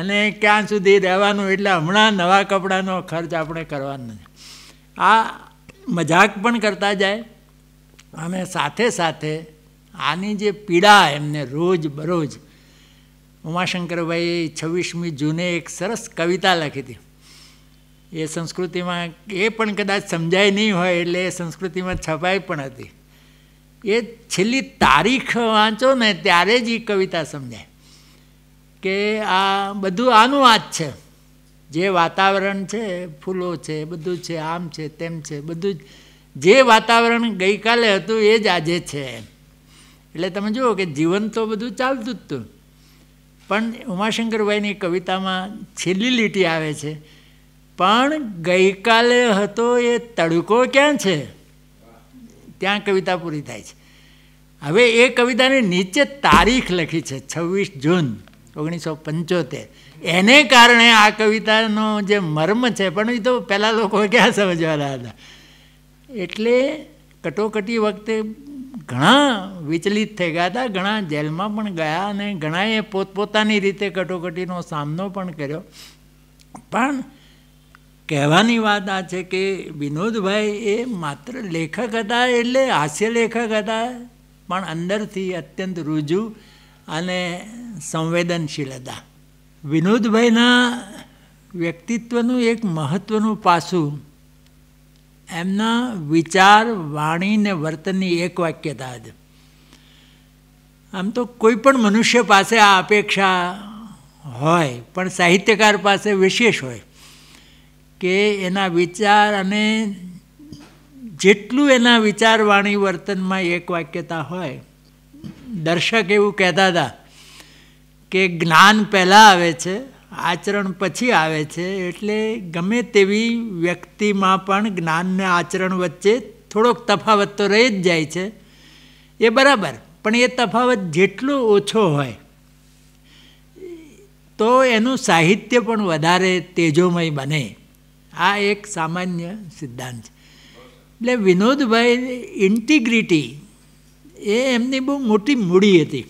એને ક્યાં સુધી રહેવાનું એટલે હમણાં નવા કપડાંનો ખર્ચ આપણે કરવાનો નથી આ મજાક પણ કરતા જાય અને સાથે સાથે આની જે પીડા એમને રોજ બરોજ ઉમાશંકરભાઈએ છવ્વીસમી જૂને એક સરસ કવિતા લખી હતી એ સંસ્કૃતિમાં એ પણ કદાચ સમજાય નહીં હોય એટલે એ સંસ્કૃતિમાં છપાઈ પણ હતી એ છેલ્લી તારીખ વાંચો ને ત્યારે જ એ કવિતા સમજાય કે આ બધું આનું આ જ છે જે વાતાવરણ છે ફૂલો છે બધું છે આમ છે તેમ છે બધું જે વાતાવરણ ગઈકાલે હતું એ જ આજે છે એટલે તમે જુઓ કે જીવન તો બધું ચાલતું જ હતું પણ ઉમાશંકરભાઈની કવિતામાં છેલ્લી લીટી આવે છે પણ ગઈકાલે હતો એ તડકો ક્યાં છે ત્યાં કવિતા પૂરી થાય છે હવે એ કવિતાની નીચે તારીખ લખી છે છવ્વીસ જૂન ઓગણીસો પંચોતેર એને કારણે આ કવિતાનો જે મર્મ છે પણ એ તો પહેલાં લોકો ક્યાં સમજવાના હતા એટલે કટોકટી વખતે ઘણા વિચલિત થઈ ગયા હતા ઘણા જેલમાં પણ ગયા અને ઘણાએ પોતપોતાની રીતે કટોકટીનો સામનો પણ કર્યો પણ કહેવાની વાત આ છે કે વિનોદભાઈ એ માત્ર લેખક હતા એટલે હાસ્ય લેખક હતા પણ અંદરથી અત્યંત રુજુ અને સંવેદનશીલ હતા વિનોદભાઈના વ્યક્તિત્વનું એક મહત્ત્વનું પાસું એમના વિચાર વાણી ને વર્તનની એક વાક્યતા જ આમ તો કોઈ પણ મનુષ્ય પાસે આ અપેક્ષા હોય પણ સાહિત્યકાર પાસે વિશેષ હોય કે એના વિચાર અને જેટલું એના વિચારવાણી વર્તનમાં એક વાક્યતા હોય દર્શક એવું કહેતા હતા કે જ્ઞાન પહેલાં આવે છે આચરણ પછી આવે છે એટલે ગમે તેવી વ્યક્તિમાં પણ જ્ઞાનને આચરણ વચ્ચે થોડોક તફાવત તો રહી જ જાય છે એ બરાબર પણ એ તફાવત જેટલો ઓછો હોય તો એનું સાહિત્ય પણ વધારે તેજોમય બને આ એક સામાન્ય સિદ્ધાંત છે એટલે વિનોદભાઈ ઇન્ટિગ્રિટી એ એમની બહુ મોટી મૂડી હતી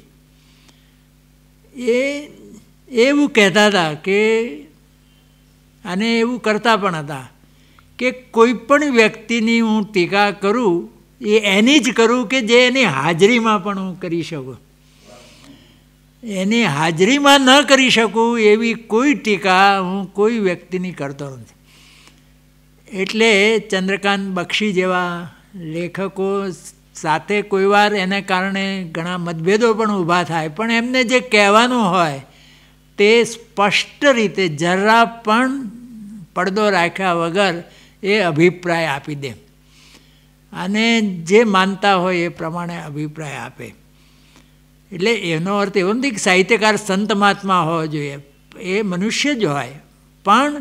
એ એવું કહેતા હતા કે અને એવું કરતા પણ હતા કે કોઈ પણ વ્યક્તિની હું ટીકા કરું એ એની જ કરું કે જે એની હાજરીમાં પણ હું કરી શકું એની હાજરીમાં ન કરી શકું એવી કોઈ ટીકા હું કોઈ વ્યક્તિની કરતો નથી એટલે ચંદ્રકાંત બક્ષી જેવા લેખકો સાથે કોઈવાર એને કારણે ઘણા મતભેદો પણ ઊભા થાય પણ એમને જે કહેવાનું હોય તે સ્પષ્ટ રીતે જરા પણ પડદો રાખ્યા વગર એ અભિપ્રાય આપી દે અને જે માનતા હોય એ પ્રમાણે અભિપ્રાય આપે એટલે એનો અર્થ એવો નથી કે સાહિત્યકાર સંત મહાત્મા હોવો જોઈએ એ મનુષ્ય જ હોય પણ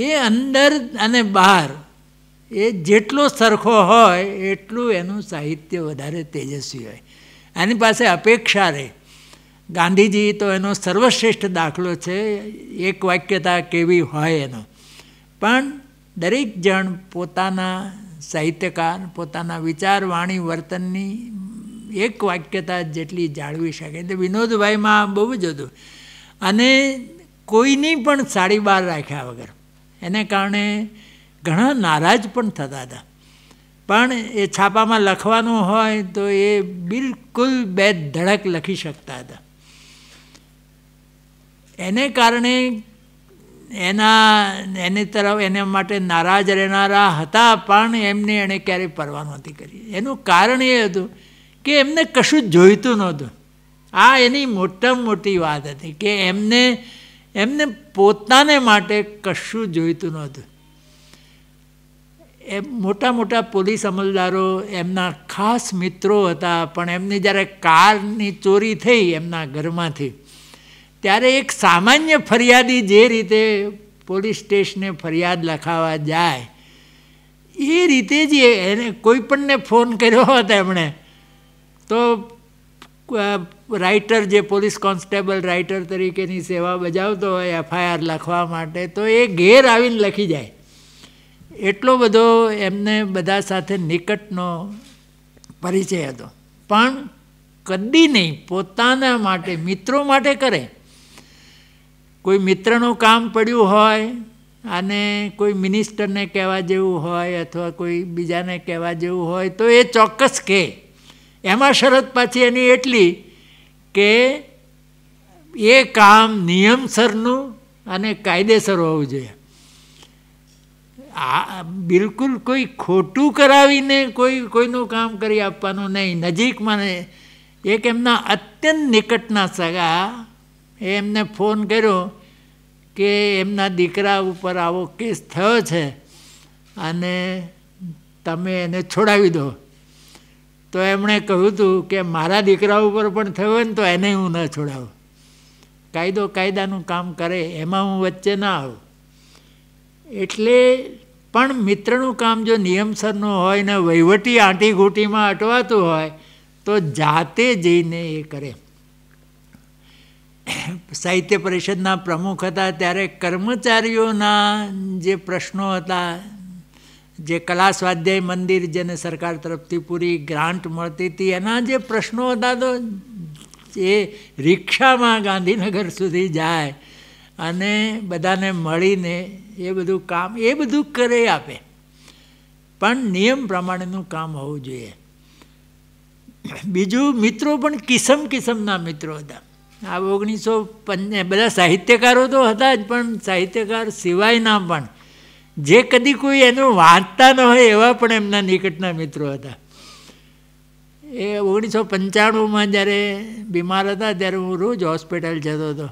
એ અંદર અને બહાર એ જેટલો સરખો હોય એટલું એનું સાહિત્ય વધારે તેજસ્વી હોય આની પાસે અપેક્ષા રહે ગાંધીજી તો એનો સર્વશ્રેષ્ઠ દાખલો છે એક વાક્યતા કેવી હોય એનો પણ દરેક જણ પોતાના સાહિત્યકાર પોતાના વિચાર વાણી વર્તનની એક વાક્યતા જેટલી જાળવી શકે એટલે વિનોદભાઈમાં બહુ જ હતું અને કોઈની પણ સાડી બહાર રાખ્યા વગર એને કારણે ઘણા નારાજ પણ થતા હતા પણ એ છાપામાં લખવાનું હોય તો એ બિલકુલ બે ધડક લખી શકતા હતા એને કારણે એના એની તરફ એને માટે નારાજ રહેનારા હતા પણ એમને એણે ક્યારેય પરવા નહોતી કરી એનું કારણ એ હતું કે એમને કશું જ જોઈતું નહોતું આ એની મોટામાં મોટી વાત હતી કે એમને એમને પોતાને માટે કશું જોઈતું નહોતું એ મોટા મોટા પોલીસ અમલદારો એમના ખાસ મિત્રો હતા પણ એમની જ્યારે કારની ચોરી થઈ એમના ઘરમાંથી ત્યારે એક સામાન્ય ફરિયાદી જે રીતે પોલીસ સ્ટેશને ફરિયાદ લખાવવા જાય એ રીતે જ એને કોઈપણને ફોન કર્યો હતો એમણે તો રાઇટર જે પોલીસ કોન્સ્ટેબલ રાઇટર તરીકેની સેવા બજાવતો હોય એફઆઈઆર લખવા માટે તો એ ઘેર આવીને લખી જાય એટલો બધો એમને બધા સાથે નિકટનો પરિચય હતો પણ કદી નહીં પોતાના માટે મિત્રો માટે કરે કોઈ મિત્રનું કામ પડ્યું હોય અને કોઈ મિનિસ્ટરને કહેવા જેવું હોય અથવા કોઈ બીજાને કહેવા જેવું હોય તો એ ચોક્કસ કહે એમાં શરત પાછી એની એટલી કે એ કામ નિયમસરનું અને કાયદેસર હોવું જોઈએ આ બિલકુલ કોઈ ખોટું કરાવીને કોઈ કોઈનું કામ કરી આપવાનું નહીં નજીકમાં એક એમના અત્યંત નિકટના સગા એમને ફોન કર્યો કે એમના દીકરા ઉપર આવો કેસ થયો છે અને તમે એને છોડાવી દો તો એમણે કહ્યું હતું કે મારા દીકરા ઉપર પણ થયું હોય ને તો એને હું ન છોડાવું કાયદો કાયદાનું કામ કરે એમાં હું વચ્ચે ના આવું એટલે પણ મિત્રનું કામ જો નિયમસરનું હોય ને વહીવટી આંટીઘૂંટીમાં અટવાતું હોય તો જાતે જઈને એ કરે સાહિત્ય પરિષદના પ્રમુખ હતા ત્યારે કર્મચારીઓના જે પ્રશ્નો હતા જે કલા સ્વાધ્યાય મંદિર જેને સરકાર તરફથી પૂરી ગ્રાન્ટ મળતી હતી એના જે પ્રશ્નો હતા તો એ રિક્ષામાં ગાંધીનગર સુધી જાય અને બધાને મળીને એ બધું કામ એ બધું કરી આપે પણ નિયમ પ્રમાણેનું કામ હોવું જોઈએ બીજું મિત્રો પણ કિસમ કિસમના મિત્રો હતા આ ઓગણીસો બધા સાહિત્યકારો તો હતા જ પણ સાહિત્યકાર સિવાયના પણ જે કદી કોઈ એનું વાંચતા ન હોય એવા પણ એમના નિકટના મિત્રો હતા એ ઓગણીસો પંચાણુંમાં જ્યારે બીમાર હતા ત્યારે હું રોજ હોસ્પિટલ જતો હતો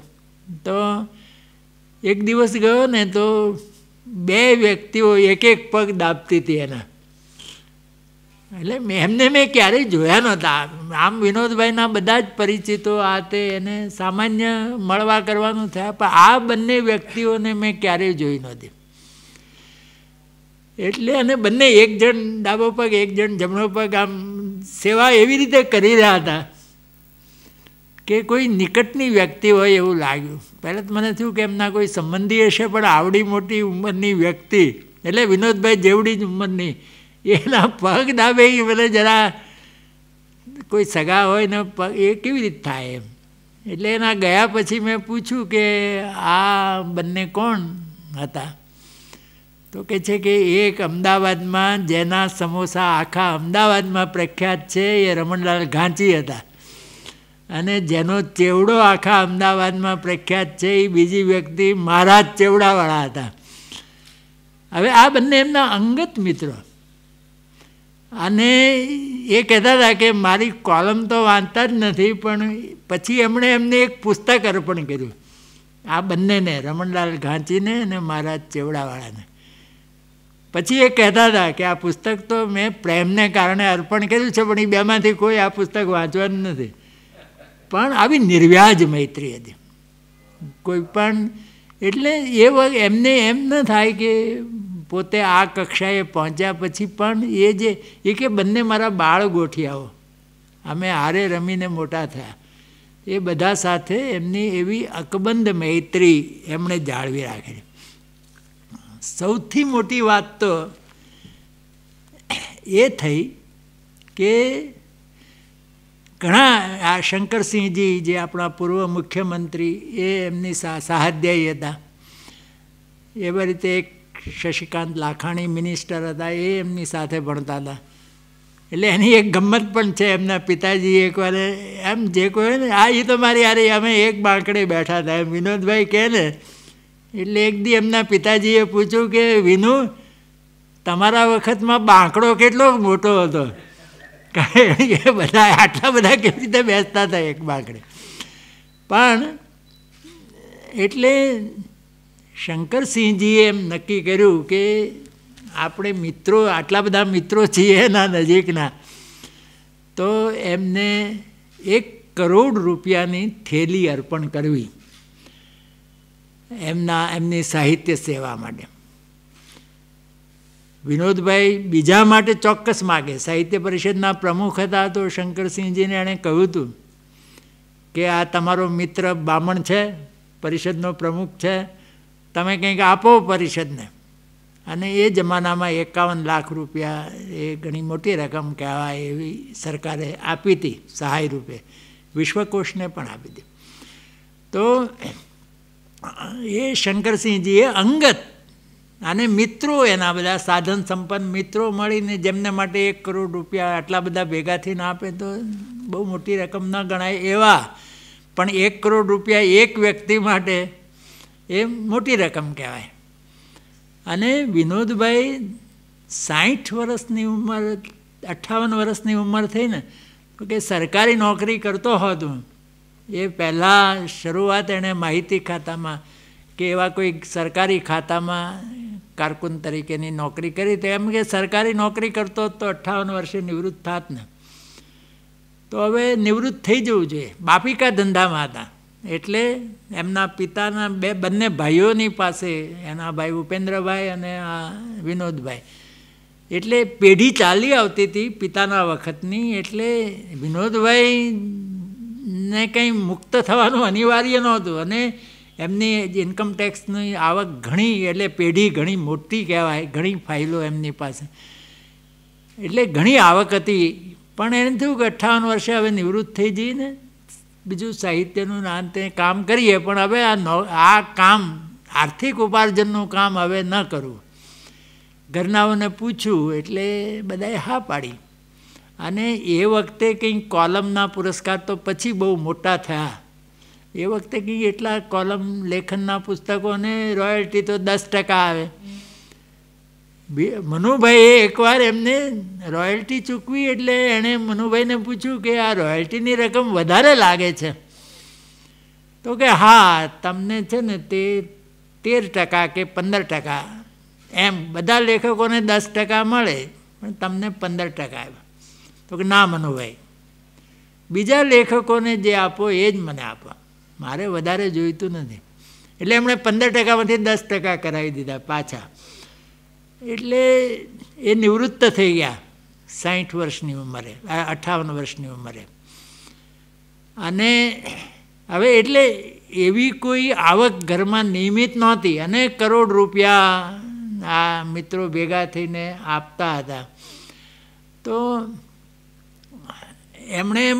તો એક દિવસ ગયો ને તો બે વ્યક્તિઓ એક એક પગ દાબતી હતી એના એટલે એમને મેં ક્યારેય જોયા નહોતા આમ વિનોદભાઈના બધા જ પરિચિતો આ તે એને સામાન્ય મળવા કરવાનું થયા પણ આ બંને વ્યક્તિઓને મેં ક્યારેય જોઈ નહોતી એટલે અને બંને એક જણ ડાબો પગ એક જણ જમણો પગ આમ સેવા એવી રીતે કરી રહ્યા હતા કે કોઈ નિકટની વ્યક્તિ હોય એવું લાગ્યું પહેલાં તો મને થયું કે એમના કોઈ સંબંધી હશે પણ આવડી મોટી ઉંમરની વ્યક્તિ એટલે વિનોદભાઈ જેવડી જ ઉંમરની એના પગ ડાબે મને જરા કોઈ સગા હોય ને પગ એ કેવી રીતે થાય એમ એટલે એના ગયા પછી મેં પૂછ્યું કે આ બંને કોણ હતા તો કે છે કે એક અમદાવાદમાં જેના સમોસા આખા અમદાવાદમાં પ્રખ્યાત છે એ રમણલાલ ઘાંચી હતા અને જેનો ચેવડો આખા અમદાવાદમાં પ્રખ્યાત છે એ બીજી વ્યક્તિ મહારાજ ચેવડાવાળા હતા હવે આ બંને એમના અંગત મિત્રો અને એ કહેતા હતા કે મારી કોલમ તો વાંચતા જ નથી પણ પછી એમણે એમને એક પુસ્તક અર્પણ કર્યું આ બંનેને રમણલાલ ઘાંચીને અને મહારાજ ચેવડાવાળાને પછી એ કહેતા હતા કે આ પુસ્તક તો મેં પ્રેમને કારણે અર્પણ કર્યું છે પણ એ બેમાંથી કોઈ આ પુસ્તક વાંચવાનું નથી પણ આવી નિર્વ્યાજ મૈત્રી હતી કોઈ પણ એટલે એ વખત એમને એમ ન થાય કે પોતે આ કક્ષાએ પહોંચ્યા પછી પણ એ જે એ કે બંને મારા બાળ ગોઠિયાઓ અમે હારે રમીને મોટા થયા એ બધા સાથે એમની એવી અકબંધ મૈત્રી એમણે જાળવી રાખેલી સૌથી મોટી વાત તો એ થઈ કે ઘણા આ શંકરસિંહજી જે આપણા પૂર્વ મુખ્યમંત્રી એ એમની સાહાધ્યાયી હતા એવી રીતે એક શશિકાંત લાખાણી મિનિસ્ટર હતા એ એમની સાથે ભણતા હતા એટલે એની એક ગમત પણ છે એમના પિતાજી એકવાર એમ જે કોઈ ને આ એ તો મારી યારે અમે એક બાંકડે બેઠા હતા એમ વિનોદભાઈ કહે ને એટલે એક દી એમના પિતાજીએ પૂછ્યું કે વિનુ તમારા વખતમાં બાંકડો કેટલો મોટો હતો કારણ બધા આટલા બધા કેવી રીતે બેસતા હતા એક બાંકડે પણ એટલે શંકરસિંહજીએ એમ નક્કી કર્યું કે આપણે મિત્રો આટલા બધા મિત્રો છીએ એના નજીકના તો એમને એક કરોડ રૂપિયાની થેલી અર્પણ કરવી એમના એમની સાહિત્ય સેવા માટે વિનોદભાઈ બીજા માટે ચોક્કસ માગે સાહિત્ય પરિષદના પ્રમુખ હતા તો શંકરસિંહજીને એણે કહ્યું હતું કે આ તમારો મિત્ર બામણ છે પરિષદનો પ્રમુખ છે તમે કંઈક આપો પરિષદને અને એ જમાનામાં એકાવન લાખ રૂપિયા એ ઘણી મોટી રકમ કહેવાય એવી સરકારે આપી હતી સહાય રૂપે વિશ્વકોષને પણ આપી હતી તો એ શંકરસિંહજીએ અંગત અને મિત્રો એના બધા સાધન સંપન્ન મિત્રો મળીને જેમને માટે એક કરોડ રૂપિયા આટલા બધા ભેગા થઈને આપે તો બહુ મોટી રકમ ન ગણાય એવા પણ એક કરોડ રૂપિયા એક વ્યક્તિ માટે એ મોટી રકમ કહેવાય અને વિનોદભાઈ સાઠ વર્ષની ઉંમર અઠ્ઠાવન વર્ષની ઉંમર થઈને તો કે સરકારી નોકરી કરતો હતો એ પહેલાં શરૂઆત એણે માહિતી ખાતામાં કે એવા કોઈ સરકારી ખાતામાં કારકુન તરીકેની નોકરી કરી તો એમ કે સરકારી નોકરી કરતો તો અઠ્ઠાવન વર્ષે નિવૃત્ત થાત ને તો હવે નિવૃત્ત થઈ જવું જોઈએ બાપિકા ધંધામાં હતા એટલે એમના પિતાના બે બંને ભાઈઓની પાસે એના ભાઈ ઉપેન્દ્રભાઈ અને આ વિનોદભાઈ એટલે પેઢી ચાલી આવતી હતી પિતાના વખતની એટલે વિનોદભાઈ ને કંઈ મુક્ત થવાનું અનિવાર્ય નહોતું અને એમની ઇન્કમટેક્સની આવક ઘણી એટલે પેઢી ઘણી મોટી કહેવાય ઘણી ફાઇલો એમની પાસે એટલે ઘણી આવક હતી પણ એને થયું કે અઠ્ઠાવન વર્ષે હવે નિવૃત્ત થઈ જઈને બીજું સાહિત્યનું નામ તે કામ કરીએ પણ હવે આ નો આ કામ આર્થિક ઉપાર્જનનું કામ હવે ન કરવું ઘરનાઓને પૂછ્યું એટલે બધાએ હા પાડી અને એ વખતે કંઈ કોલમના પુરસ્કાર તો પછી બહુ મોટા થયા એ વખતે કંઈ એટલા કોલમ લેખનના પુસ્તકોને રોયલ્ટી તો દસ ટકા આવે મનુભાઈએ એકવાર એમને રોયલ્ટી ચૂકવી એટલે એણે મનુભાઈને પૂછ્યું કે આ રોયલ્ટીની રકમ વધારે લાગે છે તો કે હા તમને છે ને તે તેર ટકા કે પંદર ટકા એમ બધા લેખકોને દસ ટકા મળે પણ તમને પંદર ટકા આવ્યા તો કે ના મનોભાઈ બીજા લેખકોને જે આપો એ જ મને આપો મારે વધારે જોઈતું નથી એટલે એમણે પંદર ટકામાંથી દસ ટકા કરાવી દીધા પાછા એટલે એ નિવૃત્ત થઈ ગયા સાહીઠ વર્ષની ઉંમરે અઠાવન વર્ષની ઉંમરે અને હવે એટલે એવી કોઈ આવક ઘરમાં નિયમિત નહોતી અને કરોડ રૂપિયા આ મિત્રો ભેગા થઈને આપતા હતા તો એમણે એમ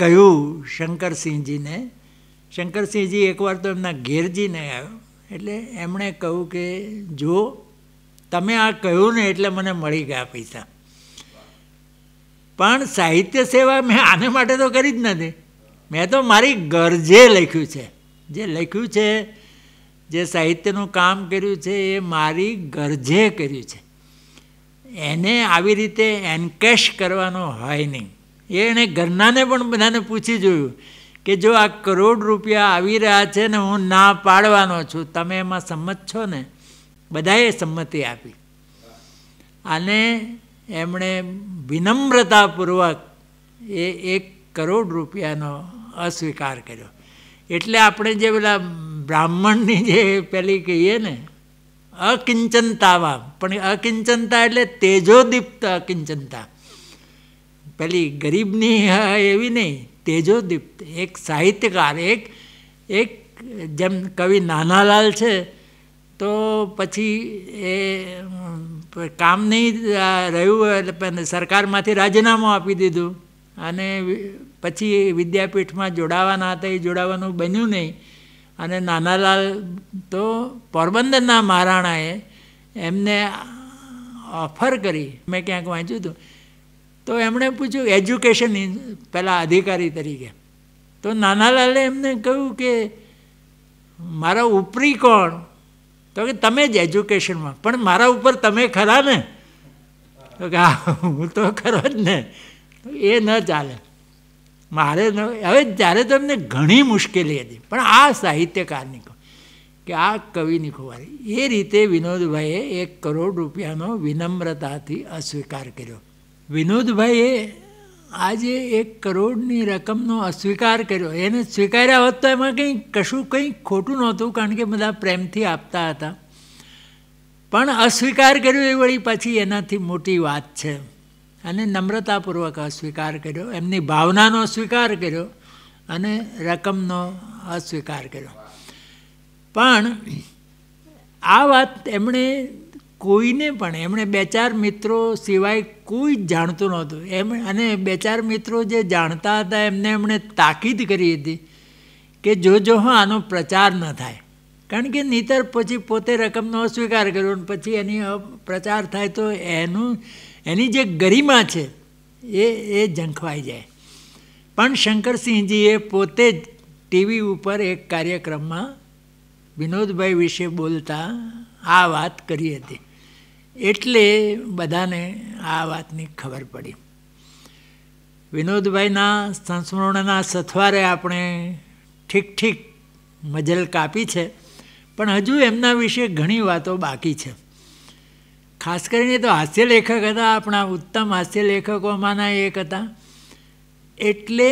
કહ્યું શંકરસિંહજીને શંકરસિંહજી એકવાર તો એમના ઘેરજીને આવ્યો એટલે એમણે કહ્યું કે જો તમે આ કહ્યું ને એટલે મને મળી ગયા પૈસા પણ સાહિત્ય સેવા મેં આને માટે તો કરી જ નથી મેં તો મારી ગરજે લખ્યું છે જે લખ્યું છે જે સાહિત્યનું કામ કર્યું છે એ મારી ગરજે કર્યું છે એને આવી રીતે એન્કેશ કરવાનો હોય નહીં એ એણે ઘરનાને પણ બધાને પૂછી જોયું કે જો આ કરોડ રૂપિયા આવી રહ્યા છે ને હું ના પાડવાનો છું તમે એમાં સંમત છો ને બધાએ સંમતિ આપી અને એમણે વિનમ્રતાપૂર્વક એ એક કરોડ રૂપિયાનો અસ્વીકાર કર્યો એટલે આપણે જે પેલા બ્રાહ્મણની જે પેલી કહીએ ને અકિંચનતામાં પણ અકિંચનતા એટલે તેજોદીપ્ત અકિંચનતા પેલી ગરીબની એવી નહીં તેજોદીપ્ત એક સાહિત્યકાર એક એક જેમ કવિ નાનાલાલ છે તો પછી એ કામ નહીં રહ્યું એટલે સરકારમાંથી રાજીનામું આપી દીધું અને પછી વિદ્યાપીઠમાં જોડાવાના હતા એ જોડાવાનું બન્યું નહીં અને નાનાલાલ તો પોરબંદરના મહારાણાએ એમને ઓફર કરી મેં ક્યાંક વાંચ્યું હતું તો એમણે પૂછ્યું એજ્યુકેશન પહેલાં અધિકારી તરીકે તો નાનાલાલે એમને કહ્યું કે મારા ઉપરી કોણ તો કે તમે જ એજ્યુકેશનમાં પણ મારા ઉપર તમે ખરા ને તો કે હા હું તો ખરો જ ને એ ન ચાલે મારે ન હવે ત્યારે તો એમને ઘણી મુશ્કેલી હતી પણ આ સાહિત્યકારની કે આ કવિની ખુવારી એ રીતે વિનોદભાઈએ એક કરોડ રૂપિયાનો વિનમ્રતાથી અસ્વીકાર કર્યો વિનોદભાઈએ આજે એક કરોડની રકમનો અસ્વીકાર કર્યો એને સ્વીકાર્યા હોત તો એમાં કંઈ કશું કંઈ ખોટું નહોતું કારણ કે બધા પ્રેમથી આપતા હતા પણ અસ્વીકાર કર્યો એ વળી પછી એનાથી મોટી વાત છે અને નમ્રતાપૂર્વક અસ્વીકાર કર્યો એમની ભાવનાનો સ્વીકાર કર્યો અને રકમનો અસ્વીકાર કર્યો પણ આ વાત એમણે કોઈને પણ એમણે બે ચાર મિત્રો સિવાય કોઈ જ જાણતું નહોતું એમ અને બે ચાર મિત્રો જે જાણતા હતા એમને એમણે તાકીદ કરી હતી કે જોજો હા આનો પ્રચાર ન થાય કારણ કે નહીતર પછી પોતે રકમનો અસ્વીકાર કર્યો અને પછી એની પ્રચાર થાય તો એનું એની જે ગરિમા છે એ એ ઝંખવાઈ જાય પણ શંકરસિંહજીએ પોતે જ ટીવી ઉપર એક કાર્યક્રમમાં વિનોદભાઈ વિશે બોલતા આ વાત કરી હતી એટલે બધાને આ વાતની ખબર પડી વિનોદભાઈના સંસ્મરણના સથવારે આપણે ઠીક ઠીક મજલ કાપી છે પણ હજુ એમના વિશે ઘણી વાતો બાકી છે ખાસ કરીને તો હાસ્ય લેખક હતા આપણા ઉત્તમ હાસ્ય લેખકોમાંના એક હતા એટલે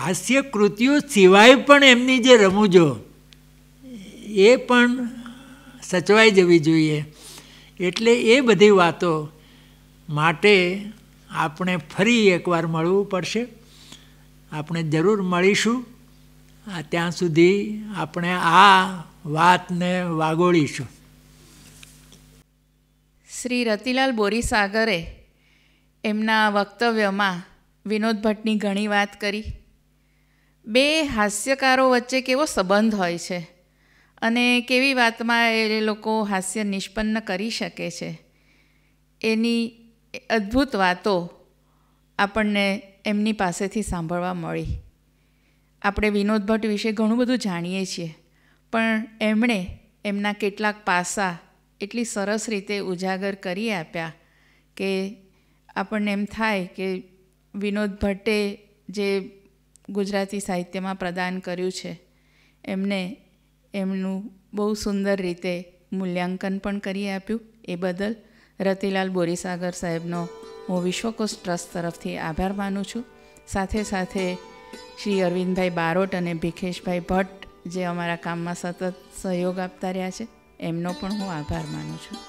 હાસ્ય કૃતિઓ સિવાય પણ એમની જે રમૂજો એ પણ સચવાઈ જવી જોઈએ એટલે એ બધી વાતો માટે આપણે ફરી એકવાર મળવું પડશે આપણે જરૂર મળીશું ત્યાં સુધી આપણે આ વાતને વાગોળીશું શ્રી રતિલાલ બોરીસાગરે એમના વક્તવ્યમાં વિનોદ ભટ્ટની ઘણી વાત કરી બે હાસ્યકારો વચ્ચે કેવો સંબંધ હોય છે અને કેવી વાતમાં એ લોકો હાસ્ય નિષ્પન્ન કરી શકે છે એની અદ્ભુત વાતો આપણને એમની પાસેથી સાંભળવા મળી આપણે વિનોદ ભટ્ટ વિશે ઘણું બધું જાણીએ છીએ પણ એમણે એમના કેટલાક પાસા એટલી સરસ રીતે ઉજાગર કરી આપ્યા કે આપણને એમ થાય કે વિનોદ ભટ્ટે જે ગુજરાતી સાહિત્યમાં પ્રદાન કર્યું છે એમને એમનું બહુ સુંદર રીતે મૂલ્યાંકન પણ કરી આપ્યું એ બદલ રતિલાલ બોરીસાગર સાહેબનો હું વિશ્વકોશ ટ્રસ્ટ તરફથી આભાર માનું છું સાથે સાથે શ્રી અરવિંદભાઈ બારોટ અને ભીખેશભાઈ ભટ્ટ જે અમારા કામમાં સતત સહયોગ આપતા રહ્યા છે એમનો પણ હું આભાર માનું છું